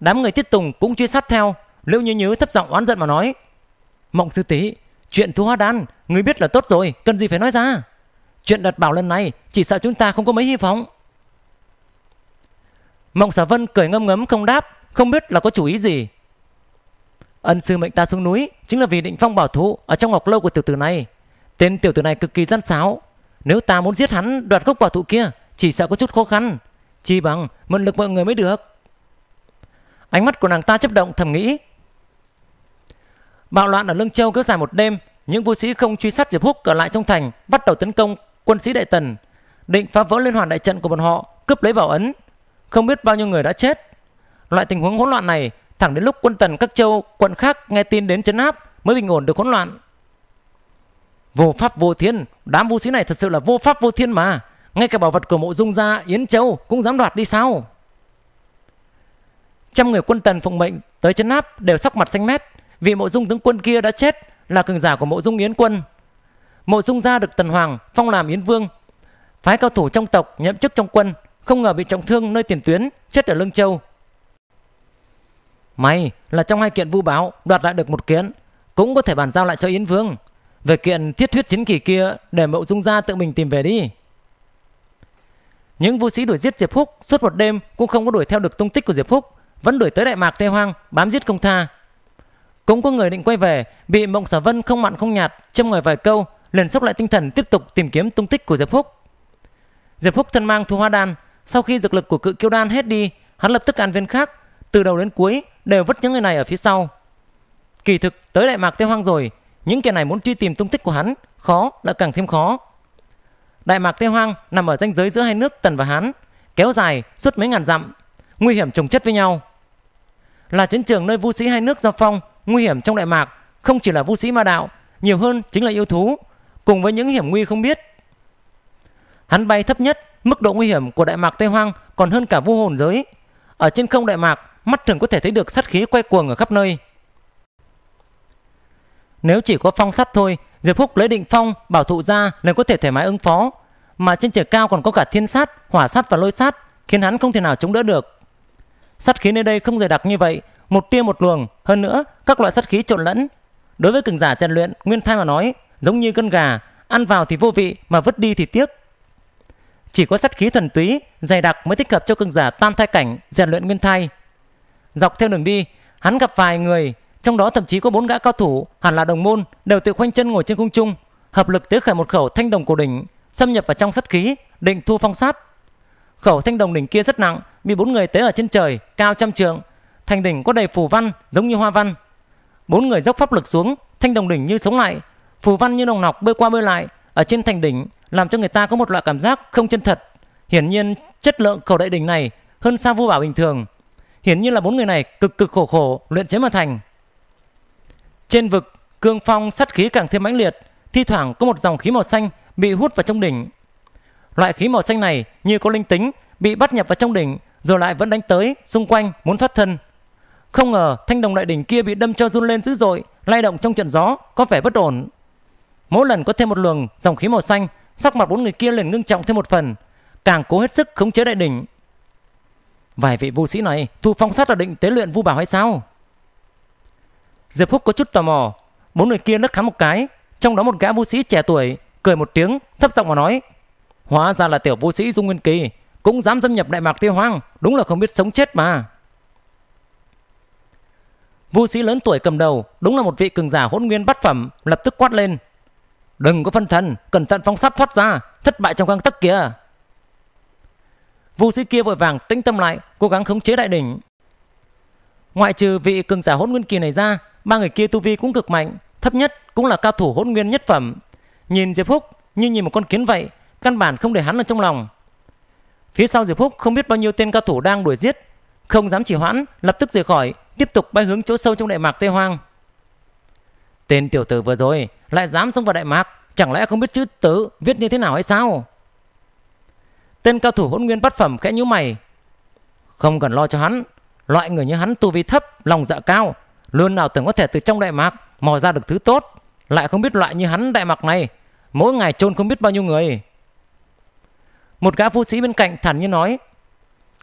Đám người tiết tùng cũng truy sát theo Liễu Như Nhứ thấp giọng oán giận mà nói Mộng sư tỷ Chuyện thu hóa đan Người biết là tốt rồi Cần gì phải nói ra Chuyện đặt bảo lần này Chỉ sợ chúng ta không có mấy hy vọng Mộng xà vân cười ngâm ngấm không đáp Không biết là có chủ ý gì Ân sư mệnh ta xuống núi Chính là vì định phong bảo thủ Ở trong ngọc lâu của tiểu tử này Tên tiểu tử này cực kỳ gian xáo Nếu ta muốn giết hắn đoạt gốc bảo thụ kia chỉ sợ có chút khó khăn chi bằng mượn lực mọi người mới được ánh mắt của nàng ta chấp động thầm nghĩ bạo loạn ở lương châu kéo dài một đêm những vũ sĩ không truy sát diệp húc ở lại trong thành bắt đầu tấn công quân sĩ đại tần định phá vỡ liên hoàn đại trận của bọn họ cướp lấy bảo ấn không biết bao nhiêu người đã chết loại tình huống hỗn loạn này thẳng đến lúc quân tần các châu quận khác nghe tin đến chấn áp mới bình ổn được hỗn loạn vô pháp vô thiên đám vũ sĩ này thật sự là vô pháp vô thiên mà ngay cả bảo vật của mộ dung gia Yến Châu cũng dám đoạt đi sao Trăm người quân tần phụng mệnh tới chấn áp đều sắc mặt xanh mét Vì mộ dung tướng quân kia đã chết Là cường giả của mộ dung Yến quân Mộ dung gia được tần hoàng phong làm Yến Vương Phái cao thủ trong tộc nhậm chức trong quân Không ngờ bị trọng thương nơi tiền tuyến Chết ở Lương Châu May là trong hai kiện vu báo đoạt lại được một kiện Cũng có thể bàn giao lại cho Yến Vương Về kiện thiết thuyết chính kỳ kia Để mộ dung gia tự mình tìm về đi những vũ sĩ đuổi giết Diệp Húc suốt một đêm cũng không có đuổi theo được tung tích của Diệp Húc vẫn đuổi tới đại mạc Tây Hoang bám giết không tha. Cũng có người định quay về, bị Mộng Sở Vân không mặn không nhạt châm ngòi vài câu, liền sốc lại tinh thần tiếp tục tìm kiếm tung tích của Diệp Húc Diệp Húc thân mang thu hoa đan, sau khi dược lực của cự kiêu đan hết đi, hắn lập tức ăn viên khác, từ đầu đến cuối đều vứt những người này ở phía sau. Kỳ thực tới đại mạc Tây Hoang rồi, những kẻ này muốn truy tìm tung tích của hắn, khó lại càng thêm khó. Đại Mạc Tây Hoang nằm ở ranh giới giữa hai nước Tần và Hán, kéo dài suốt mấy ngàn dặm, nguy hiểm trùng chất với nhau. Là chiến trường nơi vũ sĩ hai nước giao phong, nguy hiểm trong Đại Mạc không chỉ là vũ sĩ ma đạo, nhiều hơn chính là yêu thú, cùng với những hiểm nguy không biết. Hắn bay thấp nhất, mức độ nguy hiểm của Đại Mạc Tây Hoang còn hơn cả vu hồn giới. Ở trên không Đại Mạc, mắt thường có thể thấy được sát khí quay cuồng ở khắp nơi. Nếu chỉ có phong sắt thôi Diệp Phúc lấy định phong, bảo thụ ra nên có thể thoải mái ứng phó. Mà trên trời cao còn có cả thiên sát, hỏa sát và lôi sát, khiến hắn không thể nào chống đỡ được. Sát khí nơi đây không dày đặc như vậy, một tia một luồng, hơn nữa các loại sát khí trộn lẫn. Đối với cường giả rèn luyện, Nguyên Thai mà nói, giống như cân gà, ăn vào thì vô vị mà vứt đi thì tiếc. Chỉ có sát khí thuần túy, dày đặc mới thích hợp cho cường giả tam thai cảnh rèn luyện nguyên thai. Dọc theo đường đi, hắn gặp vài người trong đó thậm chí có bốn gã cao thủ hẳn là đồng môn đều tự khoanh chân ngồi trên không trung hợp lực tứ khởi một khẩu thanh đồng cổ đỉnh xâm nhập vào trong sắt khí định thu phong sát khẩu thanh đồng đỉnh kia rất nặng bị bốn người tế ở trên trời cao trăm trượng thành đỉnh có đầy phù văn giống như hoa văn bốn người dốc pháp lực xuống thanh đồng đỉnh như sống lại phù văn như nồng nọc bơi qua bơi lại ở trên thành đỉnh làm cho người ta có một loại cảm giác không chân thật hiển nhiên chất lượng khẩu đại đỉnh này hơn xa vua bảo bình thường hiển nhiên là bốn người này cực cực khổ khổ luyện chế mà thành trên vực, cương phong sát khí càng thêm mãnh liệt, thi thoảng có một dòng khí màu xanh bị hút vào trong đỉnh. Loại khí màu xanh này như có linh tính, bị bắt nhập vào trong đỉnh rồi lại vẫn đánh tới xung quanh muốn thoát thân. Không ngờ thanh đồng đại đỉnh kia bị đâm cho run lên dữ dội, lay động trong trận gió, có vẻ bất ổn. Mỗi lần có thêm một luồng dòng khí màu xanh, sắc mặt bốn người kia liền ngưng trọng thêm một phần, càng cố hết sức khống chế đại đỉnh. Vài vị vu sĩ này thu phong sát là định tế luyện vu bảo hay sao? Diệp Húc có chút tò mò, bốn người kia lắc khám một cái, trong đó một gã vũ sĩ trẻ tuổi cười một tiếng, thấp giọng mà nói: "Hóa ra là tiểu vũ sĩ Dung Nguyên Kỳ, cũng dám dâm nhập đại mạc Tiêu Hoang, đúng là không biết sống chết mà." Vũ sĩ lớn tuổi cầm đầu, đúng là một vị cường giả hỗn nguyên bắt phẩm, lập tức quát lên: "Đừng có phân thần, cẩn thận phong sắp thoát ra, thất bại trong gang tấc kia." Vũ sĩ kia vội vàng tĩnh tâm lại, cố gắng khống chế đại đỉnh. Ngoại trừ vị cường giả hỗn nguyên kỳ này ra, ba người kia tu vi cũng cực mạnh, thấp nhất cũng là cao thủ hỗn nguyên nhất phẩm. Nhìn Diệp Phúc như nhìn một con kiến vậy, căn bản không để hắn ở trong lòng. Phía sau Diệp Phúc không biết bao nhiêu tên cao thủ đang đuổi giết, không dám chỉ hoãn, lập tức rời khỏi, tiếp tục bay hướng chỗ sâu trong đại mạc Tây Hoang. Tên tiểu tử vừa rồi lại dám xông vào đại mạc, chẳng lẽ không biết chữ tử viết như thế nào hay sao? Tên cao thủ hỗn nguyên bát phẩm khẽ nhíu mày. Không cần lo cho hắn, loại người như hắn tu vi thấp, lòng dạ cao, Luôn nào tưởng có thể từ trong đại mạc mò ra được thứ tốt, lại không biết loại như hắn đại mạc này, mỗi ngày chôn không biết bao nhiêu người. Một gã vô sĩ bên cạnh thản nhiên nói,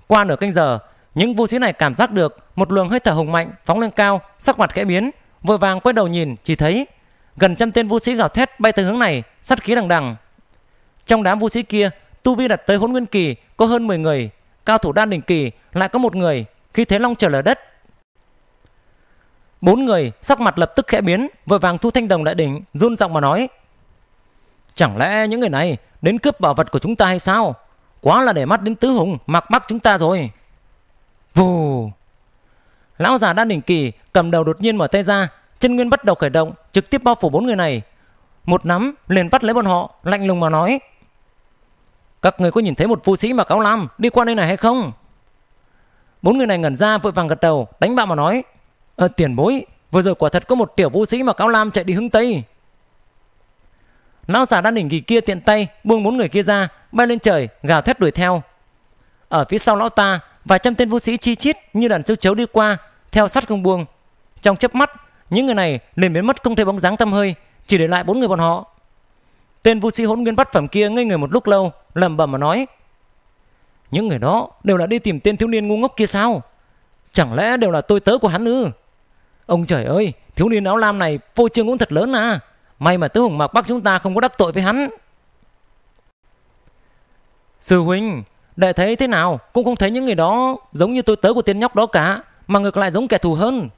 qua nửa canh giờ, những vô sĩ này cảm giác được một luồng hơi thở hùng mạnh phóng lên cao, sắc mặt khẽ biến, vội vàng quay đầu nhìn chỉ thấy gần trăm tên vô sĩ gào thét bay từ hướng này, sát khí đằng đằng. Trong đám vô sĩ kia, tu vi đặt tới hỗn nguyên kỳ có hơn 10 người, cao thủ đan đỉnh kỳ lại có một người, khi thế long trở lở đất Bốn người sắc mặt lập tức khẽ biến, vội vàng thu thanh đồng đại đỉnh, run giọng mà nói. Chẳng lẽ những người này đến cướp bảo vật của chúng ta hay sao? Quá là để mắt đến tứ hùng, mặc bắt chúng ta rồi. Vù! Lão già đan đỉnh kỳ cầm đầu đột nhiên mở tay ra, chân nguyên bắt đầu khởi động, trực tiếp bao phủ bốn người này. Một nắm liền bắt lấy bọn họ, lạnh lùng mà nói. Các người có nhìn thấy một vũ sĩ mặc áo lam đi qua nơi này hay không? Bốn người này ngẩn ra vội vàng gật đầu, đánh bạo mà nói à, tiền bối vừa rồi quả thật có một tiểu vũ sĩ mặc áo lam chạy đi hướng tây lão giả đan đỉnh kỳ kia tiện tay buông bốn người kia ra bay lên trời gào thét đuổi theo ở phía sau lão ta vài trăm tên vũ sĩ chi chít như đàn châu chấu đi qua theo sát không buông trong chớp mắt những người này liền biến mất không thấy bóng dáng tâm hơi chỉ để lại bốn người bọn họ tên vũ sĩ hỗn nguyên bắt phẩm kia ngây người một lúc lâu lẩm bẩm mà nói những người đó đều là đi tìm tên thiếu niên ngu ngốc kia sao chẳng lẽ đều là tôi tớ của hắn ư Ông trời ơi, thiếu niên áo lam này phô trương cũng thật lớn à. May mà tứ hùng mạc bắc chúng ta không có đắc tội với hắn. Sư huynh, đệ thấy thế nào cũng không thấy những người đó giống như tôi tớ của tiên nhóc đó cả, mà ngược lại giống kẻ thù hơn.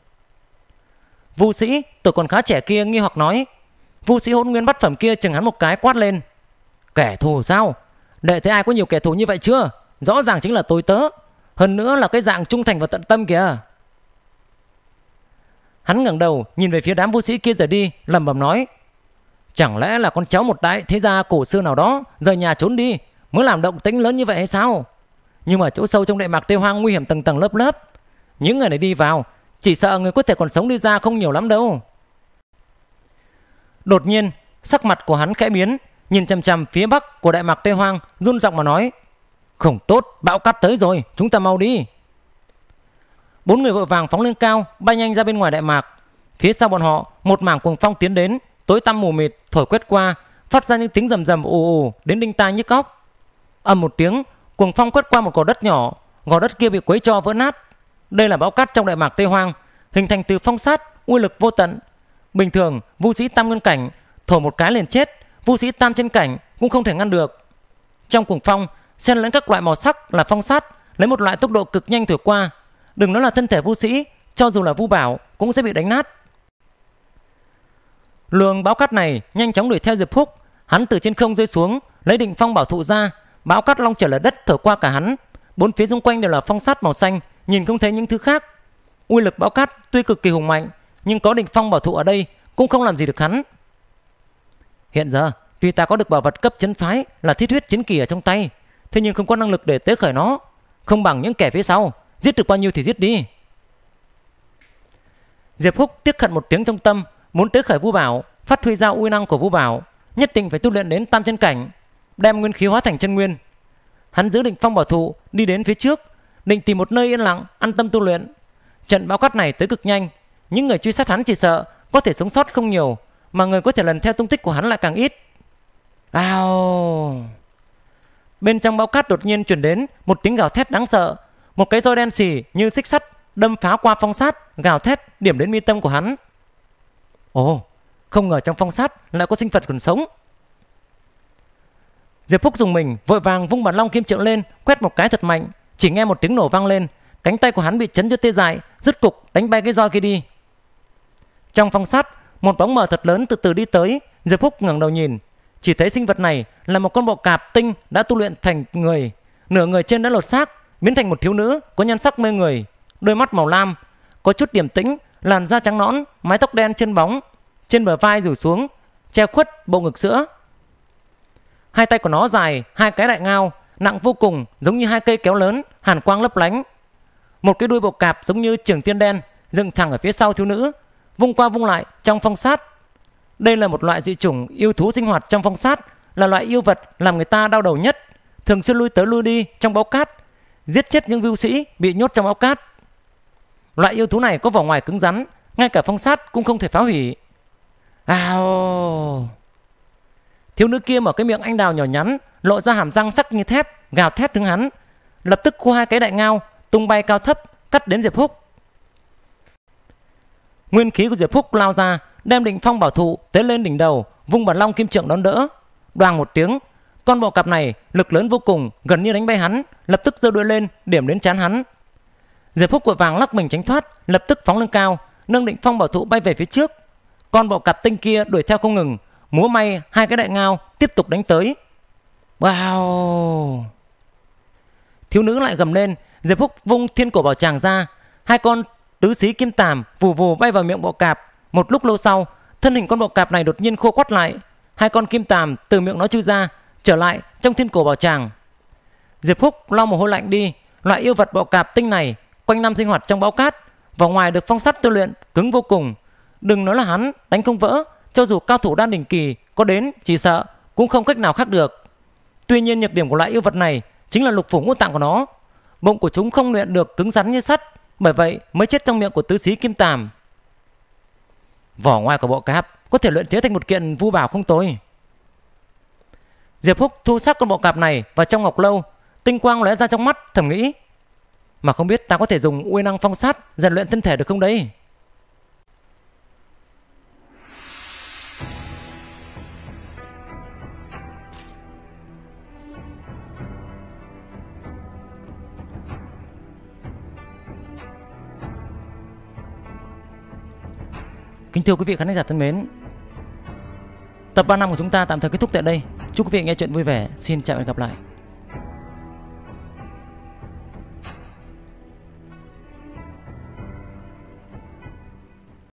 Vu sĩ, tôi còn khá trẻ kia nghi hoặc nói. Vu sĩ hôn nguyên bắt phẩm kia chừng hắn một cái quát lên. Kẻ thù sao? Đệ thấy ai có nhiều kẻ thù như vậy chưa? Rõ ràng chính là tôi tớ. Hơn nữa là cái dạng trung thành và tận tâm kìa. Hắn ngẩng đầu nhìn về phía đám vũ sĩ kia rời đi lẩm bẩm nói Chẳng lẽ là con cháu một đại thế gia cổ xưa nào đó rời nhà trốn đi mới làm động tĩnh lớn như vậy hay sao? Nhưng mà chỗ sâu trong đại mạc tây hoang nguy hiểm tầng tầng lớp lớp. Những người này đi vào chỉ sợ người có thể còn sống đi ra không nhiều lắm đâu. Đột nhiên sắc mặt của hắn khẽ biến nhìn chằm chằm phía bắc của đại mạc tây hoang run giọng mà nói không tốt bão cắt tới rồi chúng ta mau đi Bốn người vội vàng phóng lên cao, bay nhanh ra bên ngoài đại mạc. Phía sau bọn họ, một mảng cuồng phong tiến đến, tối tăm mù mịt thổi quét qua, phát ra những tiếng rầm rầm ù ù đến đinh tai nhức óc. Ầm một tiếng, cuồng phong quét qua một gò đất nhỏ, gò đất kia bị quấy cho vỡ nát. Đây là bão cát trong đại mạc Tây Hoang, hình thành từ phong sát, uy lực vô tận. Bình thường, vũ sĩ tam ngân cảnh thổi một cái liền chết, vũ sĩ tam chân cảnh cũng không thể ngăn được. Trong cuồng phong, xen lẫn các loại màu sắc là phong sát, lấy một loại tốc độ cực nhanh thổi qua, Đừng nói là thân thể vũ sĩ, cho dù là vũ bảo cũng sẽ bị đánh nát. Luồng báo cát này nhanh chóng đuổi theo Diệp Phúc, hắn từ trên không rơi xuống, lấy định phong bảo thụ ra, báo cát long trở lại đất thở qua cả hắn. Bốn phía xung quanh đều là phong sát màu xanh, nhìn không thấy những thứ khác. Uy lực báo cát tuy cực kỳ hùng mạnh, nhưng có định phong bảo thụ ở đây cũng không làm gì được hắn. Hiện giờ, tuy ta có được bảo vật cấp chấn phái là thiết huyết chiến kỳ ở trong tay, thế nhưng không có năng lực để tế khởi nó, không bằng những kẻ phía sau. Giết được bao nhiêu thì giết đi. Diệp Húc tiếc hận một tiếng trong tâm, muốn tới khởi vũ Bảo, phát huy ra uy năng của vũ Bảo, nhất định phải tu luyện đến tam chân cảnh, đem nguyên khí hóa thành chân nguyên. Hắn giữ định phong bảo thụ, đi đến phía trước, định tìm một nơi yên lặng, an tâm tu luyện. Trận bão cát này tới cực nhanh, những người truy sát hắn chỉ sợ có thể sống sót không nhiều, mà người có thể lần theo tung tích của hắn lại càng ít. Ao! Bên trong bão cát đột nhiên chuyển đến một tiếng gào thét đáng sợ, một cái roi đen xì như xích sắt đâm phá qua phong sát, gào thét điểm đến mi tâm của hắn. Ồ, không ngờ trong phong sát lại có sinh vật còn sống. Diệp Phúc dùng mình vội vàng vung bản long kim trượng lên, quét một cái thật mạnh, chỉ nghe một tiếng nổ vang lên, cánh tay của hắn bị chấn cho tê dại, rút cục đánh bay cái roi kia đi. Trong phong sát, một bóng mờ thật lớn từ từ đi tới, Diệp Phúc ngẩng đầu nhìn, chỉ thấy sinh vật này là một con bọ cạp tinh đã tu luyện thành người, nửa người trên đã lột xác, biến thành một thiếu nữ có nhan sắc mê người, đôi mắt màu lam, có chút điềm tĩnh, làn da trắng nõn, mái tóc đen chân bóng, trên bờ vai rủ xuống, che khuất bộ ngực sữa. Hai tay của nó dài, hai cái đại ngao, nặng vô cùng, giống như hai cây kéo lớn, hàn quang lấp lánh. Một cái đuôi bộ cạp giống như trường tiên đen, dựng thẳng ở phía sau thiếu nữ, vung qua vung lại trong phong sát. Đây là một loại dị chủng yêu thú sinh hoạt trong phong sát, là loại yêu vật làm người ta đau đầu nhất, thường xuyên lui tới lui đi trong bão cát, giết chết những vưu sĩ bị nhốt trong ao cát. Loại yêu thú này có vỏ ngoài cứng rắn, ngay cả phong sát cũng không thể phá hủy. Ào! Thiếu nữ kia mở cái miệng anh đào nhỏ nhắn, lộ ra hàm răng sắc như thép, gào thét thương hắn. Lập tức khu hai cái đại ngao, tung bay cao thấp, cắt đến Diệp Phúc. Nguyên khí của Diệp Phúc lao ra, đem định phong bảo thụ tới lên đỉnh đầu, vung bản long kim trượng đón đỡ. Đoàn một tiếng, con bọ cạp này lực lớn vô cùng, gần như đánh bay hắn, lập tức giơ đuôi lên, điểm đến chán hắn. Diệp Phúc vội vàng lắc mình tránh thoát, lập tức phóng lưng cao, nâng định phong bảo thụ bay về phía trước. Con bọ cạp tinh kia đuổi theo không ngừng, múa may hai cái đại ngao tiếp tục đánh tới. Wow! Thiếu nữ lại gầm lên, Diệp Phúc vung thiên cổ bảo chàng ra, hai con tứ xí kim tàm vù vù bay vào miệng bọ cạp. Một lúc lâu sau, thân hình con bọ cạp này đột nhiên khô quắt lại, hai con kim tàm từ miệng nó chui ra, Trở lại trong thiên cổ bảo tràng Diệp Húc lau mồ hôi lạnh đi Loại yêu vật bọ cạp tinh này Quanh năm sinh hoạt trong bão cát Và ngoài được phong sắt tu luyện cứng vô cùng Đừng nói là hắn đánh không vỡ Cho dù cao thủ đan đỉnh kỳ có đến chỉ sợ Cũng không cách nào khác được Tuy nhiên nhược điểm của loại yêu vật này Chính là lục phủ ngũ tạng của nó Bụng của chúng không luyện được cứng rắn như sắt Bởi vậy mới chết trong miệng của tứ sĩ kim tàm Vỏ ngoài của bộ cáp Có thể luyện chế thành một kiện vu bảo không tối Diệp Húc thu xác con bọ cạp này vào trong ngọc lâu, tinh quang lóe ra trong mắt, thầm nghĩ, mà không biết ta có thể dùng uy năng phong sát rèn luyện thân thể được không đấy? Kính thưa quý vị khán giả thân mến Tập 3 năm của chúng ta tạm thời kết thúc tại đây Chúc quý vị nghe chuyện vui vẻ. Xin chào và hẹn gặp lại.